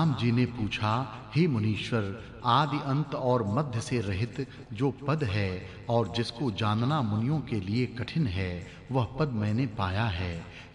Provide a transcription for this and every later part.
राम जी ने पूछा हे मुनीश्वर आदि अंत और मध्य से रहित जो पद है और जिसको जानना मुनियों के लिए कठिन है वह पद मैंने पाया है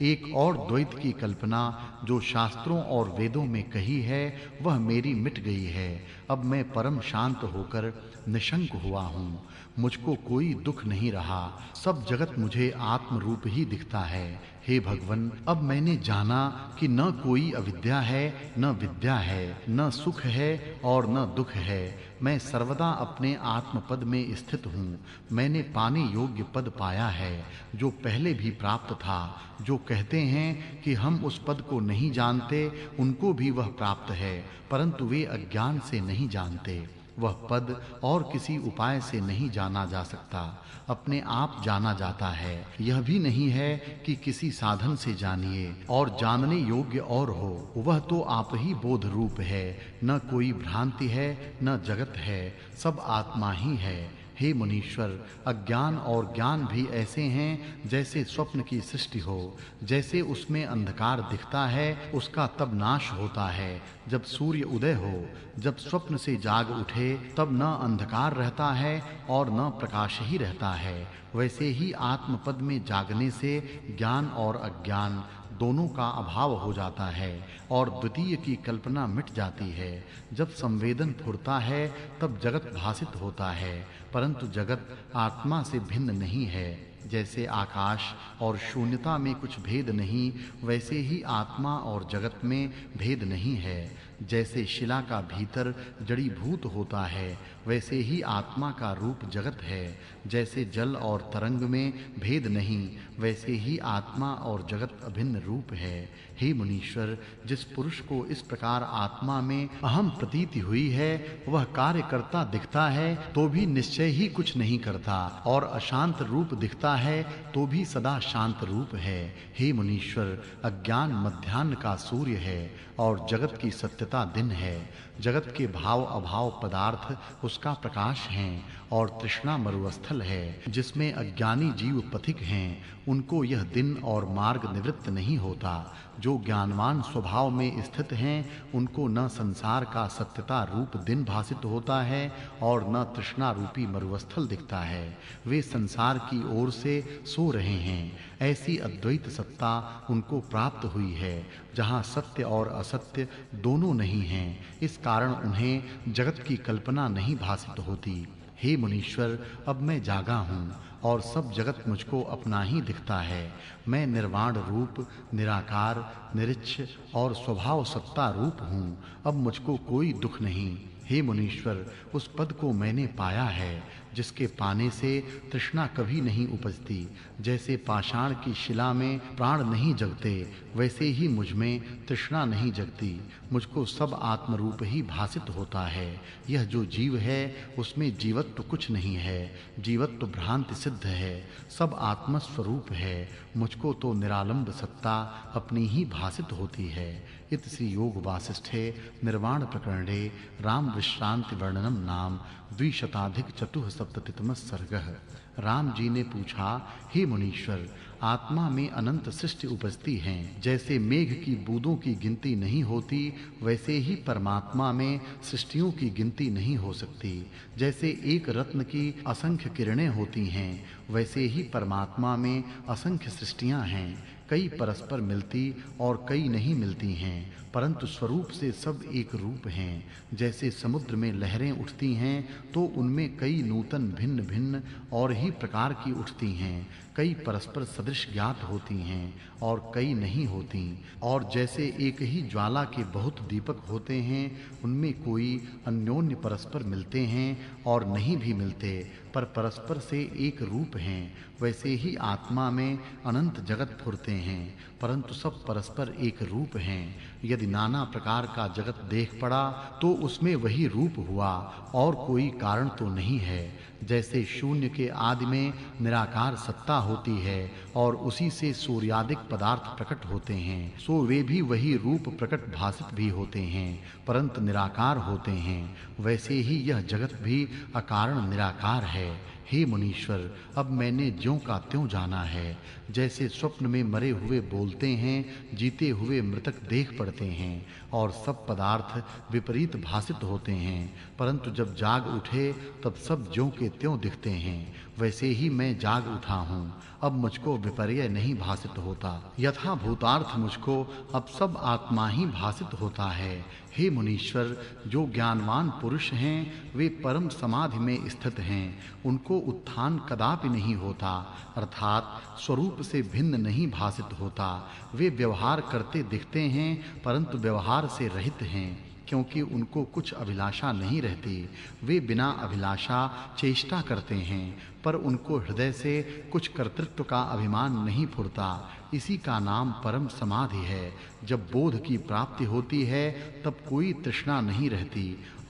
एक और द्वैत की कल्पना जो शास्त्रों और वेदों में कही है वह मेरी मिट गई है अब मैं परम शांत होकर निशंक हुआ हूँ मुझको कोई दुख नहीं रहा सब जगत मुझे आत्म रूप ही दिखता है हे भगवन अब मैंने जाना कि न कोई अविद्या है न विद्या है न सुख है और न दुख है मैं सर्वदा अपने आत्म पद में स्थित हूँ मैंने पाने योग्य पद पाया है जो पहले भी प्राप्त था जो कहते हैं कि हम उस पद को नहीं जानते उनको भी वह प्राप्त है परंतु वे अज्ञान से नहीं जानते वह पद और किसी उपाय से नहीं जाना जा सकता अपने आप जाना जाता है यह भी नहीं है कि किसी साधन से जानिए और जानने योग्य और हो वह तो आप ही बोध रूप है न कोई भ्रांति है न जगत है सब आत्मा ही है हे मुनीश्वर अज्ञान और ज्ञान भी ऐसे हैं जैसे स्वप्न की सृष्टि हो जैसे उसमें अंधकार दिखता है उसका तब नाश होता है जब सूर्य उदय हो जब स्वप्न से जाग उठे तब न अंधकार रहता है और न प्रकाश ही रहता है वैसे ही आत्मपद में जागने से ज्ञान और अज्ञान दोनों का अभाव हो जाता है और द्वितीय की कल्पना मिट जाती है जब संवेदन फुरता है तब जगत भासित होता है परंतु जगत आत्मा से भिन्न नहीं है जैसे आकाश और शून्यता में कुछ भेद नहीं वैसे ही आत्मा और जगत में भेद नहीं है जैसे शिला का भीतर जड़ी भूत होता है वैसे ही आत्मा का रूप जगत है जैसे जल और तरंग में भेद नहीं वैसे ही आत्मा और जगत अभिन्न रूप है हे मुनीश्वर जिस पुरुष को इस प्रकार आत्मा में अहम प्रतीति हुई है वह कार्य करता दिखता है तो भी निश्चय ही कुछ नहीं करता और अशांत रूप दिखता है तो भी सदा शांत रूप है हे मुनीश्वर अज्ञान मध्यान्ह का सूर्य है और जगत की सत्य व्यस्तता दिन है जगत के भाव अभाव पदार्थ उसका प्रकाश हैं और तृष्णा मरुस्थल है जिसमें अज्ञानी जीव पथिक हैं उनको यह दिन और मार्ग निवृत्त नहीं होता जो ज्ञानवान स्वभाव में स्थित हैं उनको न संसार का सत्यता रूप दिन भासित होता है और न तृष्णा रूपी मरुस्थल दिखता है वे संसार की ओर से सो रहे हैं ऐसी अद्वैत सत्ता उनको प्राप्त हुई है जहां सत्य और असत्य दोनों नहीं हैं इस कारण उन्हें जगत की कल्पना नहीं भासित होती हे मुनीश्वर अब मैं जागा हूँ और सब जगत मुझको अपना ही दिखता है मैं निर्वाण रूप निराकार निरिच्छ और स्वभाव सत्ता रूप हूँ अब मुझको कोई दुख नहीं हे मुनीश्वर उस पद को मैंने पाया है जिसके पाने से तृष्णा कभी नहीं उपजती जैसे पाषाण की शिला में प्राण नहीं जगते वैसे ही मुझ में तृष्णा नहीं जगती मुझको सब आत्मरूप ही भासित होता है यह जो जीव है उसमें जीवत्व कुछ नहीं है जीवत्व भ्रांति सिद्ध है सब आत्मस्वरूप है मुझ मुझको तो निरालंब सत्ता अपनी ही भासित होती है इत श्री योग वासिष्ठे निर्वाण प्रकरणे राम विश्रांति वर्णनम नाम द्विशताधिक चतुः सप्ततितमः सर्गः राम जी ने पूछा हे मुनीश्वर आत्मा में अनंत सृष्टि उपजती हैं जैसे मेघ की बूंदों की गिनती नहीं होती वैसे ही परमात्मा में सृष्टियों की गिनती नहीं हो सकती जैसे एक रत्न की असंख्य किरणें होती हैं वैसे ही परमात्मा में असंख्य सृष्टियां हैं कई परस्पर मिलती और कई नहीं मिलती हैं परंतु स्वरूप से सब एक रूप हैं जैसे समुद्र में लहरें उठती हैं तो उनमें कई नूतन भिन्न-भिन्न और ही प्रकार की उठती हैं कई परस्पर सदृश ज्ञात होती हैं और कई नहीं होती और जैसे एक ही ज्वाला के बहुत दीपक होते हैं उनमें कोई अन्योन्य परस्पर मिलते हैं और नहीं भी मिलते पर परस्पर से एक रूप हैं वैसे ही आत्मा में अनंत जगत फुरते हैं परंतु सब परस्पर एक रूप हैं यदि नाना प्रकार का जगत देख पड़ा तो उसमें वही रूप हुआ और कोई कारण तो नहीं है जैसे शून्य के आदि में निराकार सत्ता होती है और उसी से सूर्यादिक पदार्थ प्रकट होते हैं सो वे भी वही रूप प्रकट भासित भी होते हैं परंतु निराकार होते हैं वैसे ही यह जगत भी अकारण निराकार है हे मुनीश्वर अब मैंने ज्यों का त्यों जाना है जैसे स्वप्न में मरे हुए बोलते हैं जीते हुए मृतक देख पड़ते हैं और सब पदार्थ विपरीत भासित होते हैं परंतु जब जाग उठे तब सब ज्यों के त्यों दिखते हैं वैसे ही मैं जाग उठा हूँ अब मुझको विपर्य नहीं भासित होता यथा भूतार्थ मुझको अब सब आत्मा ही भासित होता है हे मुनीश्वर जो ज्ञानवान पुरुष हैं वे परम समाधि में स्थित हैं उनको उत्थान कदापि नहीं होता अर्थात स्वरूप से भिन्न नहीं भासित होता वे व्यवहार करते दिखते हैं परंतु व्यवहार से रहित हैं क्योंकि उनको कुछ अभिलाषा नहीं रहती वे बिना अभिलाषा चेष्टा करते हैं पर उनको हृदय से कुछ कर्तृत्व का अभिमान नहीं फुरता इसी का नाम परम समाधि है जब बोध की प्राप्ति होती है तब कोई तृष्णा नहीं रहती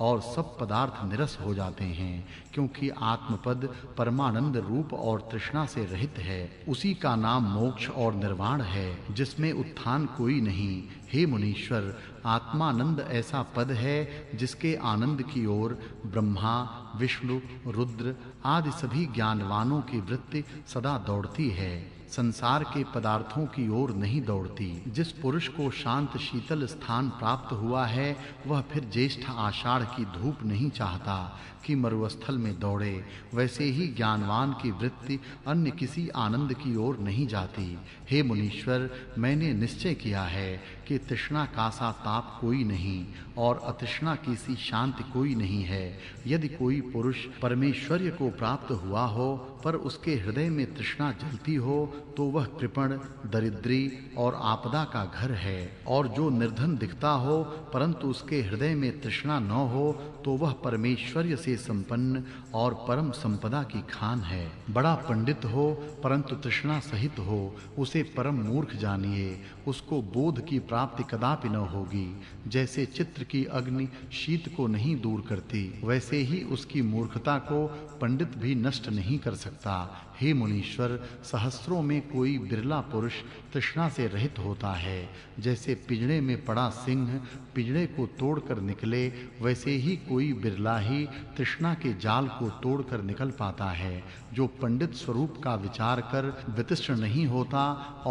और सब पदार्थ निरस हो जाते हैं क्योंकि आत्मपद परमानंद रूप और तृष्णा से रहित है उसी का नाम मोक्ष और निर्वाण है जिसमें उत्थान कोई नहीं हे मुनीश्वर आत्मानंद ऐसा पद है जिसके आनंद की ओर ब्रह्मा विष्णु रुद्र आदि सभी ज्ञानवानों की वृत्ति सदा दौड़ती है संसार के पदार्थों की ओर नहीं दौड़ती जिस पुरुष को शांत शीतल स्थान प्राप्त हुआ है वह फिर ज्येष्ठ आषाढ़ की धूप नहीं चाहता कि मरुस्थल में दौड़े वैसे ही ज्ञानवान की वृत्ति अन्य किसी आनंद की ओर नहीं जाती हे मुनीश्वर मैंने निश्चय किया है कि तृष्णा का सा ताप कोई नहीं और अतृष्णा की सी शांति कोई नहीं है यदि कोई पुरुष परमेश्वर्य को प्राप्त हुआ हो पर उसके हृदय में तृष्णा जलती हो तो वह कृपण दरिद्री और आपदा का घर है और जो निर्धन दिखता हो परंतु उसके हृदय में तृष्णा न हो तो वह परमेश्वर्य से संपन्न और परम संपदा की खान है बड़ा पंडित हो परंतु तृष्णा सहित हो उसे परम मूर्ख जानिए उसको बोध की प्राप्ति कदापि न होगी जैसे चित्र की अग्नि शीत को नहीं दूर करती वैसे ही उसकी मूर्खता को पंडित भी नष्ट नहीं कर सकता हे मुनीश्वर सहस्त्रों में कोई बिरला पुरुष तृष्णा से रहित होता है जैसे पिंजड़े में पड़ा सिंह पिजड़े को तोड़कर निकले वैसे ही कोई बिरला ही तृष्णा के जाल को तोड़कर निकल पाता है जो पंडित स्वरूप का विचार कर वितृष्ण नहीं होता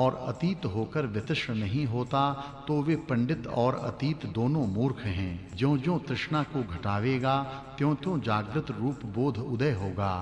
और अतीत होकर वितृष्ण नहीं होता तो वे पंडित और अतीत दोनों मूर्ख हैं ज्यों-ज्यों तृष्णा को घटावेगा त्यों-त्यों जागृत रूप बोध उदय होगा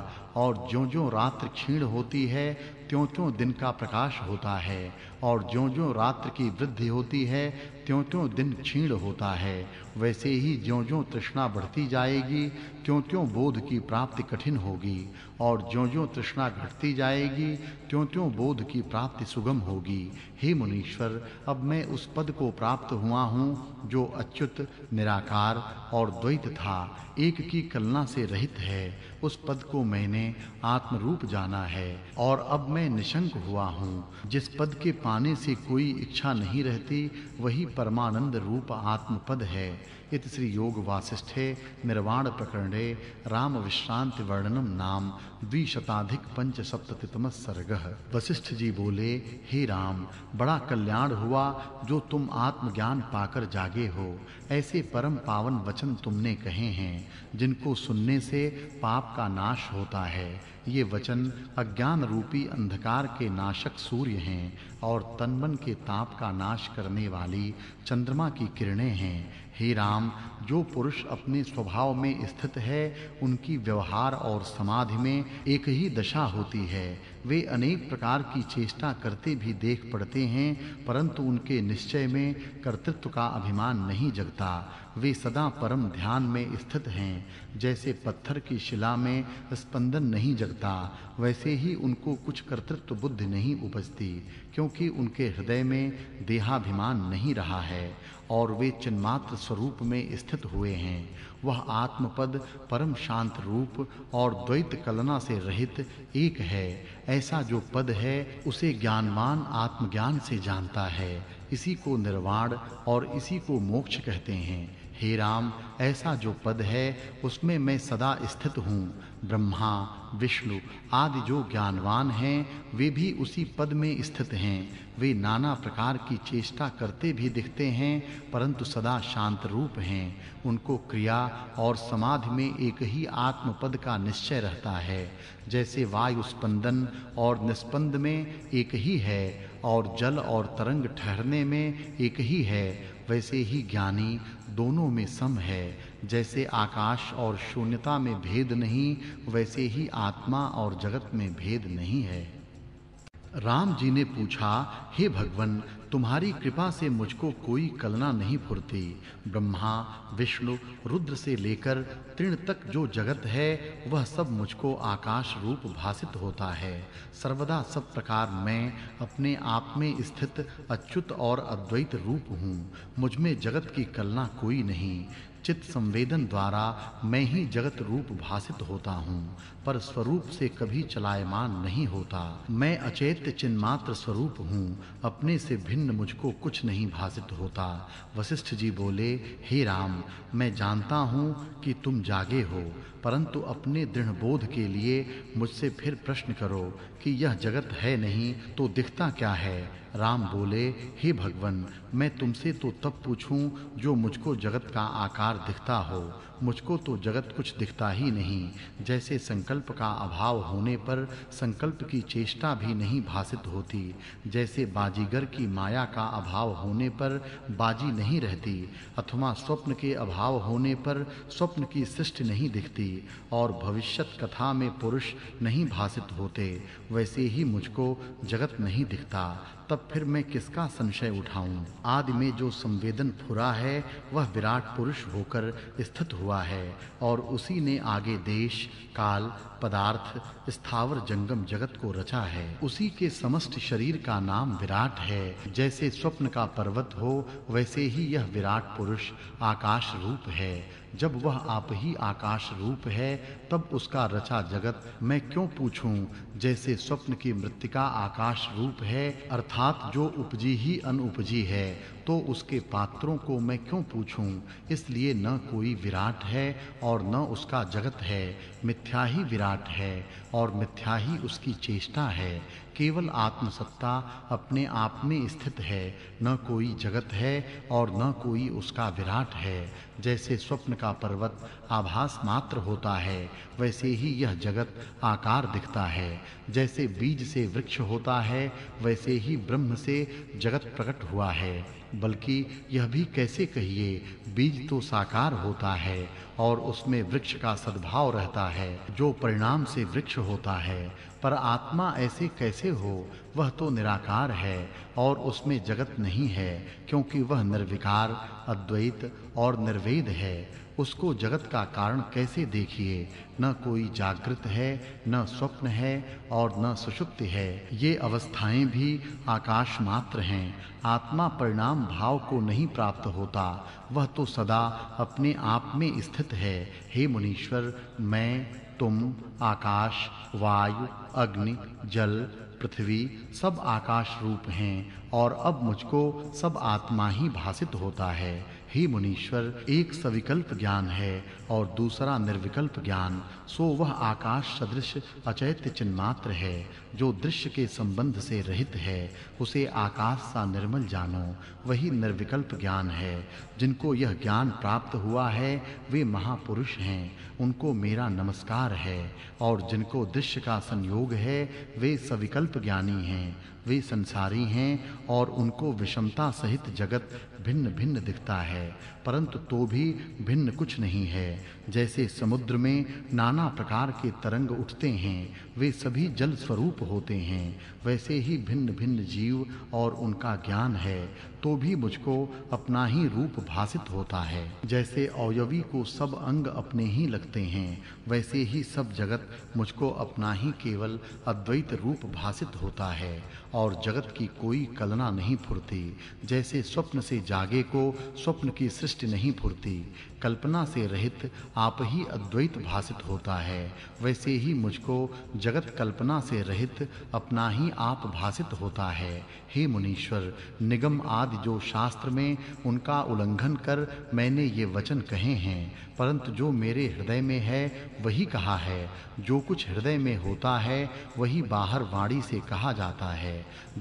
और ज्यों-ज्यों रात्रि क्षीण होती है त्यों-त्यों दिन का प्रकाश होता है और ज्यों-ज्यों रात्र की वृद्धि होती है त्यों-त्यों दिन क्षीण होता है वैसे ही ज्यों-ज्यों तृष्णा बढ़ती जाएगी त्यों-त्यों बोध की प्राप्ति कठिन होगी और ज्यों-ज्यों तृष्णा घटती जाएगी त्यों-त्यों बोध की प्राप्ति सुगम होगी हे मुनीश्वर अब मैं उस पद को प्राप्त हुआ हूँ जो अच्युत निराकार और द्वैत था एक की कलना से रहित है उस पद को मैंने आत्म रूप जाना है और अब मैं निशंक हुआ हूँ जिस पद के पास पाने से कोई इच्छा नहीं रहती वही परमानंद रूप आत्मपद है इत श्री योग वासिष्ठे निर्वाण प्रकरणे राम विश्रांति वर्णनम नाम द्विशताधिक पंचसप्ततितम सर्ग वशिष्ठ जी बोले हे राम बड़ा कल्याण हुआ जो तुम आत्मज्ञान पाकर जागे हो ऐसे परम पावन वचन तुमने कहे हैं जिनको सुनने से पाप का नाश होता है ये वचन अज्ञान रूपी अंधकार के नाशक सूर्य हैं और तनमन के ताप का नाश करने वाली चंद्रमा की किरणें हैं हे राम जो पुरुष अपने स्वभाव में स्थित है उनकी व्यवहार और समाधि में एक ही दशा होती है वे अनेक प्रकार की चेष्टा करते भी देख पड़ते हैं परंतु उनके निश्चय में कर्तृत्व का अभिमान नहीं जगता वे सदा परम ध्यान में स्थित हैं जैसे पत्थर की शिला में स्पंदन नहीं जगता वैसे ही उनको कुछ कर्तृत्व बुद्धि नहीं उपजती क्योंकि उनके हृदय में देहाभिमान नहीं रहा है और वे चिन्मात्र स्वरूप में स्थित हुए हैं वह आत्मपद परम शांत रूप और द्वैत कलना से रहित एक है ऐसा जो पद है उसे ज्ञानमान आत्मज्ञान से जानता है इसी को निर्वाण और इसी को मोक्ष कहते हैं हे राम ऐसा जो पद है उसमें मैं सदा स्थित हूँ ब्रह्मा विष्णु आदि जो ज्ञानवान हैं वे भी उसी पद में स्थित हैं वे नाना प्रकार की चेष्टा करते भी दिखते हैं परंतु सदा शांत रूप हैं उनको क्रिया और समाधि में एक ही आत्म पद का निश्चय रहता है जैसे वायु स्पंदन और निस्पंद में एक ही है और जल और तरंग ठहरने में एक ही है वैसे ही ज्ञानी दोनों में सम है जैसे आकाश और शून्यता में भेद नहीं वैसे ही आत्मा और जगत में भेद नहीं है राम जी ने पूछा हे भगवन तुम्हारी कृपा से मुझको कोई कलना नहीं फुरती ब्रह्मा विष्णु रुद्र से लेकर तृण तक जो जगत है वह सब मुझको आकाश रूप भासित होता है सर्वदा सब प्रकार मैं अपने आप में स्थित अच्युत और अद्वैत रूप हूँ मुझ में जगत की कलना कोई नहीं चित्त संवेदन द्वारा मैं ही जगत रूप भासित होता हूँ पर स्वरूप से कभी चलायमान नहीं होता मैं अचेत चिन्मात्र स्वरूप हूँ अपने से भिन्न मुझको कुछ नहीं भासित होता वशिष्ठ जी बोले हे राम मैं जानता हूँ कि तुम जागे हो परंतु अपने दृढ़ बोध के लिए मुझसे फिर प्रश्न करो कि यह जगत है नहीं तो दिखता क्या है राम बोले हे भगवन मैं तुमसे तो तब पूछूं जो मुझको जगत का आकार दिखता हो मुझको तो जगत कुछ दिखता ही नहीं जैसे संकल्प का अभाव होने पर संकल्प की चेष्टा भी नहीं भासित होती जैसे बाजीगर की माया का अभाव होने पर बाजी नहीं रहती अथवा स्वप्न के अभाव होने पर स्वप्न की सृष्टि नहीं दिखती और भविष्यत कथा में पुरुष नहीं भासित होते वैसे ही मुझको जगत नहीं दिखता तब फिर मैं किसका संशय उठाऊं आदि में जो संवेदन फुरा है वह विराट पुरुष होकर स्थित हुआ है और उसी ने आगे देश काल पदार्थ स्थावर जंगम जगत को रचा है उसी के समस्त शरीर का नाम विराट है जैसे स्वप्न का पर्वत हो वैसे ही यह विराट पुरुष आकाश रूप है जब वह आप ही आकाश रूप है तब उसका रचा जगत मैं क्यों पूछूं जैसे स्वप्न की मृत्तिका आकाश रूप है अर्थात जो उपजी ही अनुपजी है तो उसके पात्रों को मैं क्यों पूछूं इसलिए न कोई विराट है और न उसका जगत है मिथ्या ही विराट है और मिथ्या ही उसकी चेष्टा है केवल आत्मसत्ता अपने आप में स्थित है न कोई जगत है और न कोई उसका विराट है जैसे स्वप्न का पर्वत आभास मात्र होता है वैसे ही यह जगत आकार दिखता है जैसे बीज से वृक्ष होता है वैसे ही ब्रह्म से जगत प्रकट हुआ है बल्कि यह भी कैसे कहिए बीज तो साकार होता है और उसमें वृक्ष का सद्भाव रहता है जो परिणाम से वृक्ष होता है पर आत्मा ऐसे कैसे हो वह तो निराकार है और उसमें जगत नहीं है क्योंकि वह निर्विकार अद्वैत और निर्वेद है उसको जगत का कारण कैसे देखिए न कोई जागृत है न स्वप्न है और न सुषुप्ति है ये अवस्थाएं भी आकाश मात्र हैं आत्मा परिणाम भाव को नहीं प्राप्त होता वह तो सदा अपने आप में स्थित है हे मुनीश्वर मैं तुम आकाश वायु अग्नि जल पृथ्वी सब आकाश रूप हैं और अब मुझको सब आत्मा ही भासित होता है हे मुनीश्वर एक सविकल्प ज्ञान है और दूसरा निर्विकल्प ज्ञान सो वह आकाश सदृश अचैत्य चिन्मात्र है जो दृश्य के संबंध से रहित है उसे आकाश सा निर्मल जानो वही निर्विकल्प ज्ञान है जिनको यह ज्ञान प्राप्त हुआ है वे महापुरुष हैं उनको मेरा नमस्कार है और जिनको दृश्य का संयोग है वे सविकल्प ज्ञानी हैं वे संसारी हैं और उनको विषमता सहित जगत भिन्न भिन्न दिखता है परंतु तो भी भिन्न कुछ नहीं है जैसे समुद्र में नाना प्रकार के तरंग उठते हैं वे सभी जल स्वरूप होते हैं वैसे ही भिन्न भिन्न जीव और उनका ज्ञान है तो भी मुझको अपना ही रूप भासित होता है जैसे अवयवी को सब अंग अपने ही लगते हैं वैसे ही सब जगत मुझको अपना ही केवल अद्वैत रूप भासित होता है और जगत की कोई कलना नहीं फुरती जैसे स्वप्न से जागे को स्वप्न की सृष्टि नहीं फुरती कल्पना से रहित आप ही अद्वैत भासित होता है वैसे ही मुझको जगत कल्पना से रहित अपना ही आप भासित होता है हे मुनीश्वर निगम आदि जो शास्त्र में उनका उल्लंघन कर मैंने ये वचन कहे हैं परंतु जो मेरे हृदय में है वही कहा है जो कुछ हृदय में होता है वही बाहर वाणी से कहा जाता है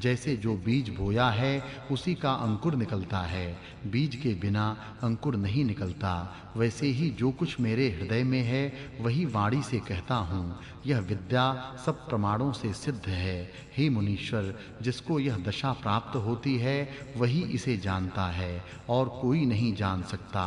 जैसे जो बीज बोया है उसी का अंकुर निकलता है बीज के बिना अंकुर नहीं निकलता वैसे ही जो कुछ मेरे हृदय में है वही वाणी से कहता हूँ यह विद्या सब प्रमाणों से सिद्ध है हे मुनीश्वर जिसको यह दशा प्राप्त होती है वही इसे जानता है और कोई नहीं जान सकता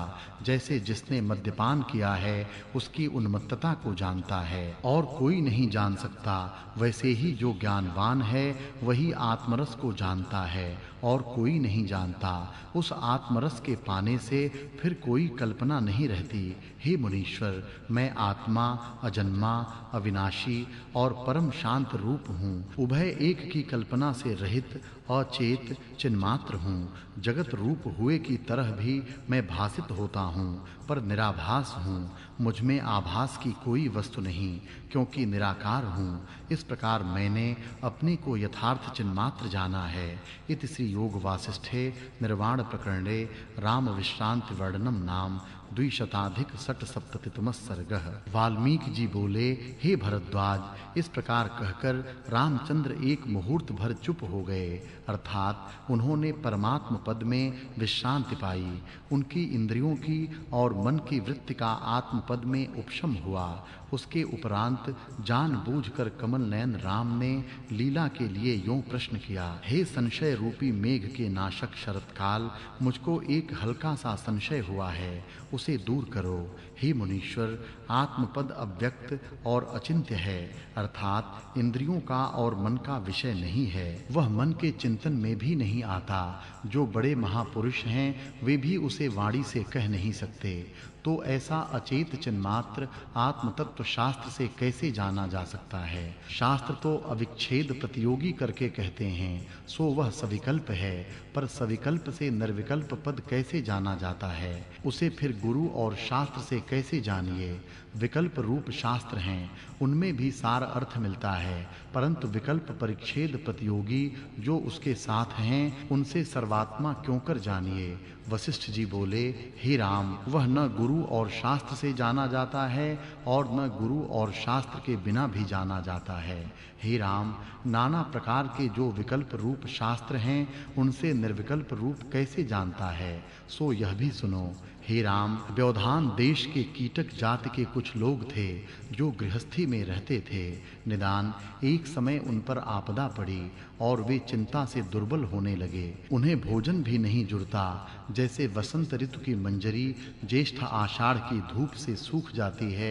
जैसे जिसने मद्यपान किया है उसकी उन्मत्तता को जानता है और कोई नहीं जान सकता वैसे ही जो ज्ञानवान है वही आत्मरस को जानता है और कोई नहीं जानता उस आत्मरस के पाने से फिर कोई कल्पना नहीं नहीं रहती हे मुनीश्वर मैं आत्मा अजन्मा अविनाशी और परम शांत रूप हूँ उभय एक की कल्पना से रहित अचेत चिन्मात्र हूँ जगत रूप हुए की तरह भी मैं भासित होता हूँ पर निराभास हूँ मुझ में आभास की कोई वस्तु नहीं क्योंकि निराकार हूँ इस प्रकार मैंने अपने को यथार्थ चिन्मात्र जाना है इति श्री योग वासिष्ठे निर्वाण प्रकरणे राम विश्रांति वर्णनम नाम द्विशताधिक सट सप्ततितम सर्ग वाल्मीकि जी बोले हे भरद्वाज इस प्रकार कहकर रामचंद्र एक मुहूर्त भर चुप हो गए अर्थात उन्होंने परमात्म पद में विश्रांति पाई उनकी इंद्रियों की और मन की वृत्ति का आत्म पद में उपशम हुआ उसके उपरांत जानबूझकर कमल नयन राम ने लीला के लिए यूं प्रश्न किया हे संशय रूपी मेघ के नाशक शरत काल मुझको एक हल्का सा संशय हुआ है उसे दूर करो हे मुनीश्वर आत्मपद अव्यक्त और अचिंत्य है अर्थात इंद्रियों का और मन का विषय नहीं है वह मन के चिंतन में भी नहीं आता जो बड़े महापुरुष हैं वे भी उसे वाणी से कह नहीं सकते तो ऐसा अचेत मात्र आत्म तत्व शास्त्र से कैसे जाना जा सकता है शास्त्र तो अविच्छेद प्रतियोगी करके कहते हैं सो वह सविकल्प है पर सविकल्प से निर्विकल्प पद कैसे जाना जाता है उसे फिर गुरु और शास्त्र से कैसे जानिए विकल्प रूप शास्त्र हैं उनमें भी सार अर्थ मिलता है परंतु विकल्प परिच्छेद प्रतियोगी जो उसके साथ हैं उनसे सर्वात्मा क्यों कर जानिए वशिष्ठ जी बोले हे राम वह न गुरु और शास्त्र से जाना जाता है और न गुरु और शास्त्र के बिना भी जाना जाता है हे राम नाना प्रकार के जो विकल्प रूप शास्त्र हैं उनसे निर्विकल्प रूप कैसे जानता है सो यह भी सुनो हे राम व्यवधान देश के कीटक जाति के कुछ लोग थे जो गृहस्थी में रहते थे निदान एक समय उन पर आपदा पड़ी और वे चिंता से दुर्बल होने लगे उन्हें भोजन भी नहीं जुड़ता जैसे वसंत ऋतु की मंजरी ज्येष्ठ आषाढ़ की धूप से सूख जाती है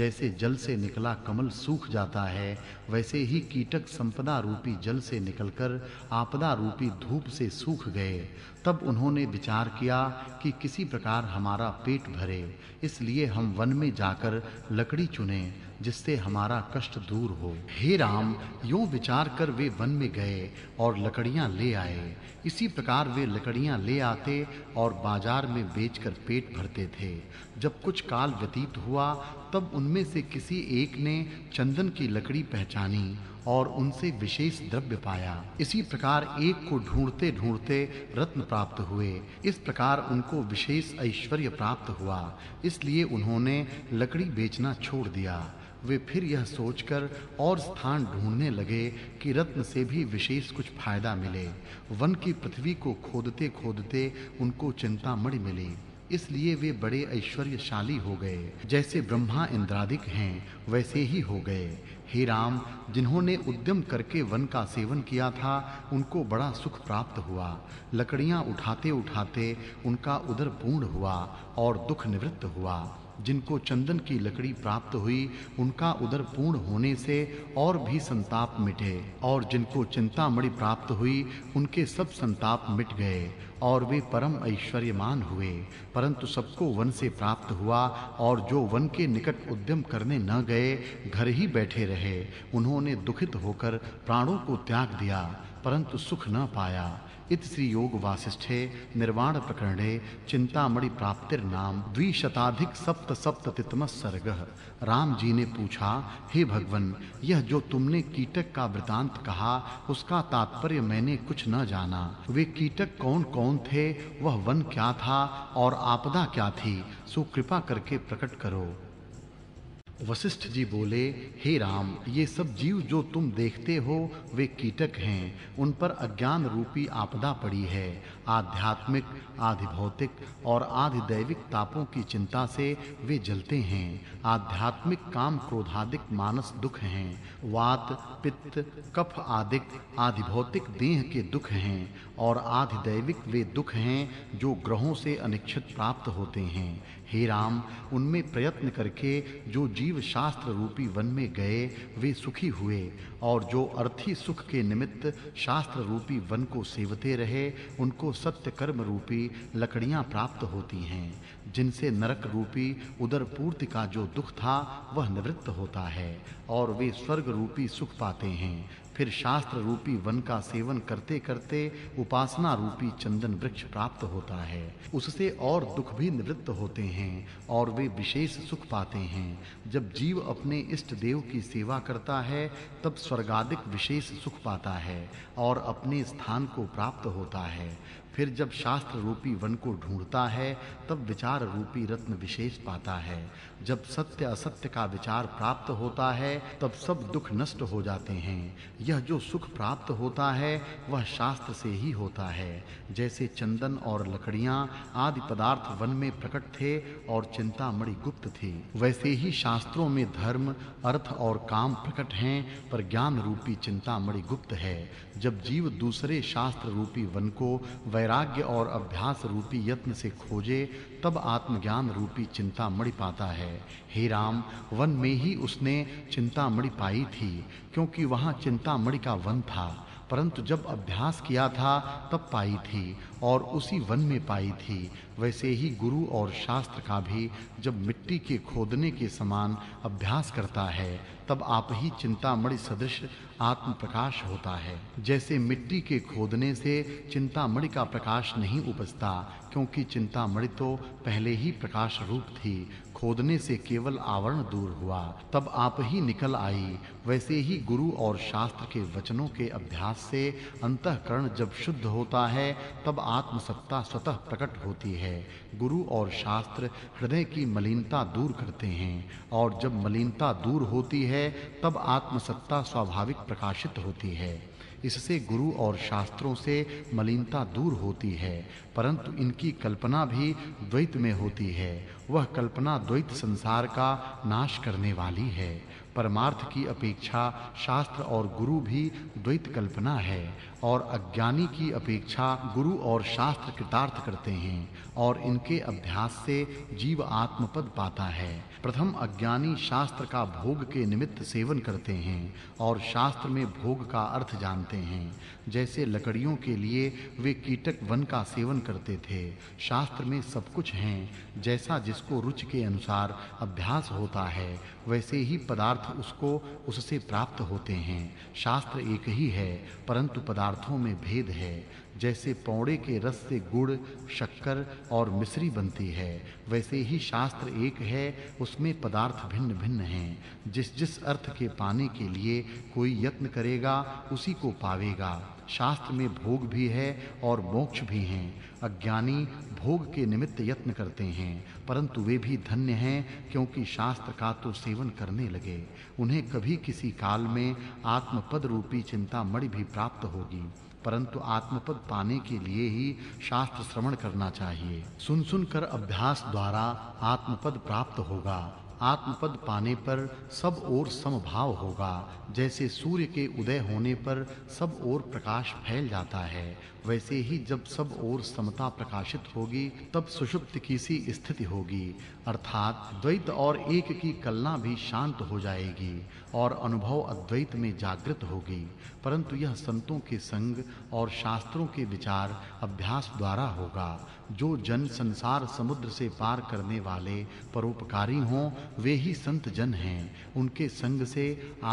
जैसे जल से निकला कमल सूख जाता है वैसे ही कीटक संपदा रूपी जल से निकलकर आपदा रूपी धूप से सूख गए तब उन्होंने विचार किया कि किसी प्रकार हमारा पेट भरे इसलिए हम वन में जाकर लकड़ी चुनें जिससे हमारा कष्ट दूर हो हे राम यूं विचार कर वे वन में गए और लकड़ियां ले आए इसी प्रकार वे लकड़ियां ले आते और बाजार में बेचकर पेट भरते थे जब कुछ काल व्यतीत हुआ तब उनमें से किसी एक ने चंदन की लकड़ी पहचानी और उनसे विशेष द्रव्य पाया इसी प्रकार एक को ढूंढते ढूंढते रत्न प्राप्त हुए इस प्रकार उनको विशेष ऐश्वर्य प्राप्त हुआ इसलिए उन्होंने लकड़ी बेचना छोड़ दिया वे फिर यह सोचकर और स्थान ढूंढने लगे कि रत्न से भी विशेष कुछ फायदा मिले वन की पृथ्वी को खोदते-खोदते उनको चिंता मड़ मिली इसलिए वे बड़े ऐश्वर्यशाली हो गए जैसे ब्रह्मा इंद्रादिक हैं वैसे ही हो गए हे राम जिन्होंने उद्यम करके वन का सेवन किया था उनको बड़ा सुख प्राप्त हुआ लकड़ियां उठाते-उठाते उनका उदर पूर्ण हुआ और दुख निवृत्त हुआ जिनको चंदन की लकड़ी प्राप्त हुई उनका उदर पूर्ण होने से और भी संताप मिटे और जिनको चिंतामणि प्राप्त हुई उनके सब संताप मिट गए और वे परम ऐश्वर्यमान हुए परंतु सबको वन से प्राप्त हुआ और जो वन के निकट उद्यम करने न गए घर ही बैठे रहे उन्होंने दुखित होकर प्राणों को त्याग दिया परंतु सुख न पाया इति श्री योग वासिष्ठे निर्वाण प्रकरणे चिंतामणि प्राप्तिर नाम द्विशताधिक सप्त सप्त तितम सर्गः राम जी ने पूछा हे भगवन यह जो तुमने कीटक का वृतांत कहा उसका तात्पर्य मैंने कुछ न जाना वे कीटक कौन-कौन थे वह वन क्या था और आपदा क्या थी सो कृपा करके प्रकट करो वशिष्ठ जी बोले हे राम ये सब जीव जो तुम देखते हो वे कीटक हैं उन पर अज्ञान रूपी आपदा पड़ी है आध्यात्मिक आधि भौतिक और आधि दैविक तापों की चिंता से वे जलते हैं आध्यात्मिक काम क्रोधाधिक मानस दुख हैं वात पित्त कफ आदिक आधि भौतिक देह के दुख हैं और आधि दैविक वे दुख हैं जो ग्रहों से अनिक्षित प्राप्त होते हैं हे राम उनमें प्रयत्न करके जो जीव शास्त्र रूपी वन में गए वे सुखी हुए और जो अर्थी सुख के निमित्त शास्त्र रूपी वन को सेवते रहे उनको सत्य कर्म रूपी लकड़ियां प्राप्त होती हैं जिनसे नरक रूपी उदर पूर्ति का जो दुख था वह निवृत्त होता है और वे स्वर्ग रूपी सुख पाते हैं फिर शास्त्र रूपी वन का सेवन करते करते उपासना रूपी चंदन वृक्ष प्राप्त होता है उससे और दुख भी निवृत्त होते हैं और वे विशेष सुख पाते हैं जब जीव अपने इष्ट देव की सेवा करता है तब स्वर्गादिक विशेष सुख पाता है और अपने स्थान को प्राप्त होता है फिर जब शास्त्र रूपी वन को ढूंढता है तब विचार रूपी रत्न विशेष पाता है जब सत्य असत्य का विचार प्राप्त होता है तब सब दुख नष्ट हो जाते हैं यह जो सुख प्राप्त होता है वह शास्त्र से ही होता है जैसे चंदन और लकड़ियां आदि पदार्थ वन में प्रकट थे और मणि गुप्त थे वैसे ही शास्त्रों में धर्म अर्थ और काम प्रकट हैं पर ज्ञान रूपी मणि गुप्त है जब जीव दूसरे शास्त्र रूपी वन को वै वैराग्य और अभ्यास रूपी यत्न से खोजे तब आत्मज्ञान रूपी चिंता मणि पाता है हे राम वन में ही उसने मणि पाई थी क्योंकि वहां मणि का वन था परंतु जब अभ्यास किया था तब पाई थी और उसी वन में पाई थी वैसे ही गुरु और शास्त्र का भी जब मिट्टी के खोदने के समान अभ्यास करता है तब आप ही चिंतामणि सदृश आत्म प्रकाश होता है जैसे मिट्टी के खोदने से चिंतामणि का प्रकाश नहीं उपजता क्योंकि चिंतामणि तो पहले ही प्रकाश रूप थी खोदने से केवल आवरण दूर हुआ तब आप ही निकल आई वैसे ही गुरु और शास्त्र के वचनों के अभ्यास से अंतःकरण जब शुद्ध होता है तब आत्मसत्ता स्वतः प्रकट होती है गुरु और शास्त्र हृदय की मलिनता दूर करते हैं और जब मलिनता दूर होती है तब आत्मसत्ता स्वाभाविक प्रकाशित होती है इससे गुरु और शास्त्रों से मलिनता दूर होती है परंतु इनकी कल्पना भी द्वैत में होती है वह कल्पना द्वैत संसार का नाश करने वाली है परमार्थ की अपेक्षा शास्त्र और गुरु भी द्वैत कल्पना है और अज्ञानी की अपेक्षा गुरु और शास्त्र कृतार्थ करते हैं और इनके अभ्यास से जीव आत्मपद पाता है प्रथम अज्ञानी शास्त्र का भोग के निमित्त सेवन करते हैं और शास्त्र में भोग का अर्थ जानते हैं जैसे लकड़ियों के लिए वे कीटक वन का सेवन करते थे शास्त्र में सब कुछ हैं जैसा जिसको रुचि के अनुसार अभ्यास होता है वैसे ही पदार्थ उसको उससे प्राप्त होते हैं शास्त्र एक ही है परंतु पदार्थों में भेद है जैसे पौड़े के रस से गुड़ शक्कर और मिश्री बनती है वैसे ही शास्त्र एक है उसमें पदार्थ भिन्न-भिन्न हैं जिस जिस अर्थ के पाने के लिए कोई यत्न करेगा उसी को पावेगा शास्त्र में भोग भी है और मोक्ष भी हैं अज्ञानी भोग के निमित्त यत्न करते हैं परंतु वे भी धन्य हैं क्योंकि शास्त्र का तो सेवन करने लगे उन्हें कभी किसी काल में आत्मपद रूपी चिंता मणि भी प्राप्त होगी परंतु आत्मपद पाने के लिए ही शास्त्र श्रवण करना चाहिए सुन सुन कर अभ्यास द्वारा आत्मपद प्राप्त होगा आत्मपद पाने पर सब ओर समभाव होगा जैसे सूर्य के उदय होने पर सब ओर प्रकाश फैल जाता है वैसे ही जब सब ओर समता प्रकाशित होगी तब सुषुप्त की सी स्थिति होगी अर्थात द्वैत और एक की कलना भी शांत हो जाएगी और अनुभव अद्वैत में जागृत होगी परंतु यह संतों के संग और शास्त्रों के विचार अभ्यास द्वारा होगा जो जन संसार समुद्र से पार करने वाले परोपकारी हों वे ही संत जन हैं उनके संग से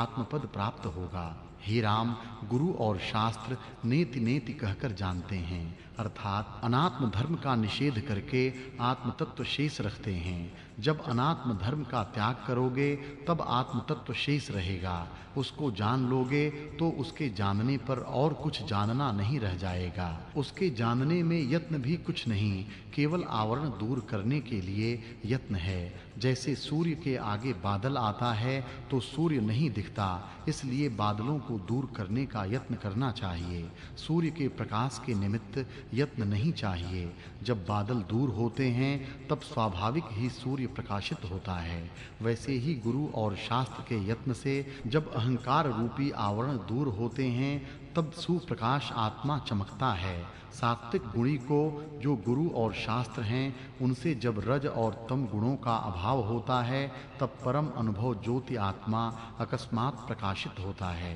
आत्मपद प्राप्त होगा हे राम गुरु और शास्त्र नेति नेति कहकर जानते हैं अर्थात अनात्म धर्म का निषेध करके आत्म तत्व शेष रखते हैं जब अनात्म धर्म का त्याग करोगे तब आत्म तत्व शेष रहेगा उसको जान लोगे तो उसके जानने पर और कुछ जानना नहीं रह जाएगा उसके जानने में यत्न भी कुछ नहीं केवल आवरण दूर करने के लिए यत्न है जैसे सूर्य के आगे बादल आता है तो सूर्य नहीं दिखता इसलिए बादलों को दूर करने का यत्न करना चाहिए सूर्य के प्रकाश के निमित्त यत्न नहीं चाहिए जब बादल दूर होते हैं तब स्वाभाविक ही सूर्य प्रकाशित होता है वैसे ही गुरु और शास्त्र के यत्न से जब अहंकार रूपी आवरण दूर होते हैं तब सुप्रकाश आत्मा चमकता है सात्विक गुणी को जो गुरु और शास्त्र हैं उनसे जब रज और तम गुणों का अभाव होता है तब परम अनुभव ज्योति आत्मा अकस्मात प्रकाशित होता है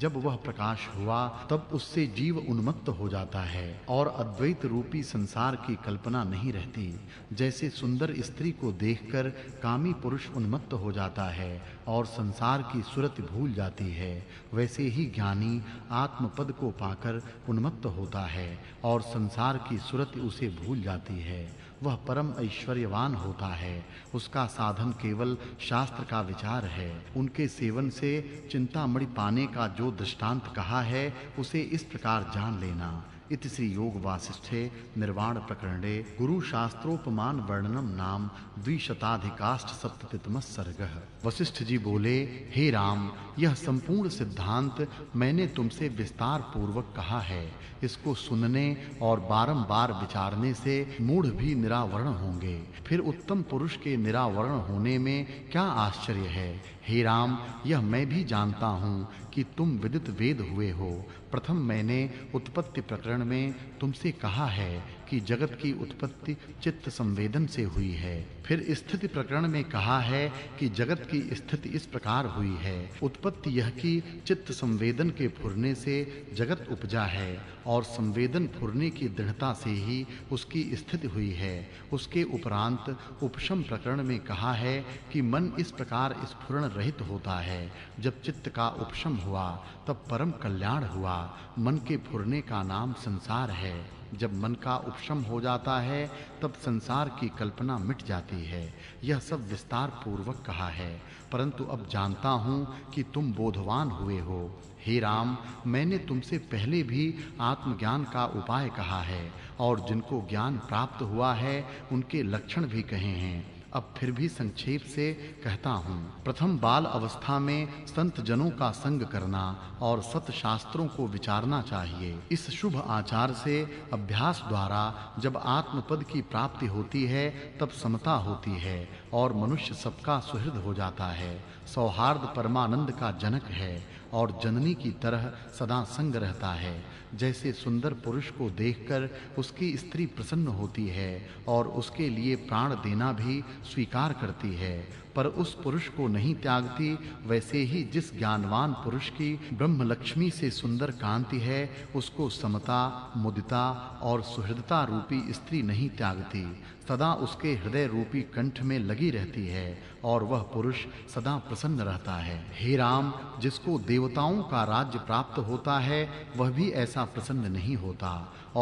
जब वह प्रकाश हुआ तब उससे जीव उन्मत्त हो जाता है और अद्वैत रूपी संसार की कल्पना नहीं रहती जैसे सुंदर स्त्री को देखकर कामी पुरुष उन्मत्त हो जाता है और संसार की सूरत भूल जाती है वैसे ही ज्ञानी आत्मपद को पाकर उन्मत्त होता है और संसार की सूरत उसे भूल जाती है वह परम ऐश्वर्यवान होता है उसका साधन केवल शास्त्र का विचार है उनके सेवन से चिंतामणि पाने का जो दृष्टांत कहा है उसे इस प्रकार जान लेना इति श्री योग वासिष्ठे निर्वाण प्रकरणे गुरु शास्त्रोपमान वर्णनम नाम द्विशताधिकाष्ट सप्ततितम सर्ग वशिष्ठ जी बोले हे राम यह संपूर्ण सिद्धांत मैंने तुमसे विस्तार पूर्वक कहा है इसको सुनने और बारंबार विचारने से मूढ़ भी निरावरण होंगे फिर उत्तम पुरुष के निरावरण होने में क्या आश्चर्य है हे राम यह मैं भी जानता हूँ कि तुम विदित वेद हुए हो प्रथम मैंने उत्पत्ति प्रकरण में तुमसे कहा है कि जगत की उत्पत्ति चित्त संवेदन से हुई है फिर स्थिति प्रकरण में कहा है कि जगत की स्थिति इस प्रकार हुई है उत्पत्ति यह कि चित्त संवेदन के फुरने से जगत उपजा है और संवेदन फुरने की दृढ़ता से ही उसकी स्थिति हुई है उसके उपरांत उपशम प्रकरण में कहा है कि मन इस प्रकार स्फुरण रहित होता है जब चित्त का उपशम हुआ तब परम कल्याण हुआ मन के फुरने का नाम संसार है जब मन का उपशम हो जाता है तब संसार की कल्पना मिट जाती जाती है यह सब विस्तार पूर्वक कहा है परंतु अब जानता हूं कि तुम बोधवान हुए हो हे राम मैंने तुमसे पहले भी आत्मज्ञान का उपाय कहा है और जिनको ज्ञान प्राप्त हुआ है उनके लक्षण भी कहे हैं अब फिर भी संक्षेप से कहता हूँ प्रथम बाल अवस्था में संत जनों का संग करना और सत शास्त्रों को विचारना चाहिए इस शुभ आचार से अभ्यास द्वारा जब आत्म पद की प्राप्ति होती है तब समता होती है और मनुष्य सबका सुहृद हो जाता है सौहार्द परमानंद का जनक है और जननी की तरह सदा संग रहता है जैसे सुंदर पुरुष को देखकर उसकी स्त्री प्रसन्न होती है और उसके लिए प्राण देना भी स्वीकार करती है पर उस पुरुष को नहीं त्यागती वैसे ही जिस ज्ञानवान पुरुष की ब्रह्म लक्ष्मी से सुंदर कांति है उसको समता मुदिता और सुहृदता रूपी स्त्री नहीं त्यागती सदा उसके हृदय रूपी कंठ में लगी रहती है और वह पुरुष सदा प्रसन्न रहता है हे राम जिसको देवताओं का राज्य प्राप्त होता है वह भी ऐसा प्रसन्न नहीं होता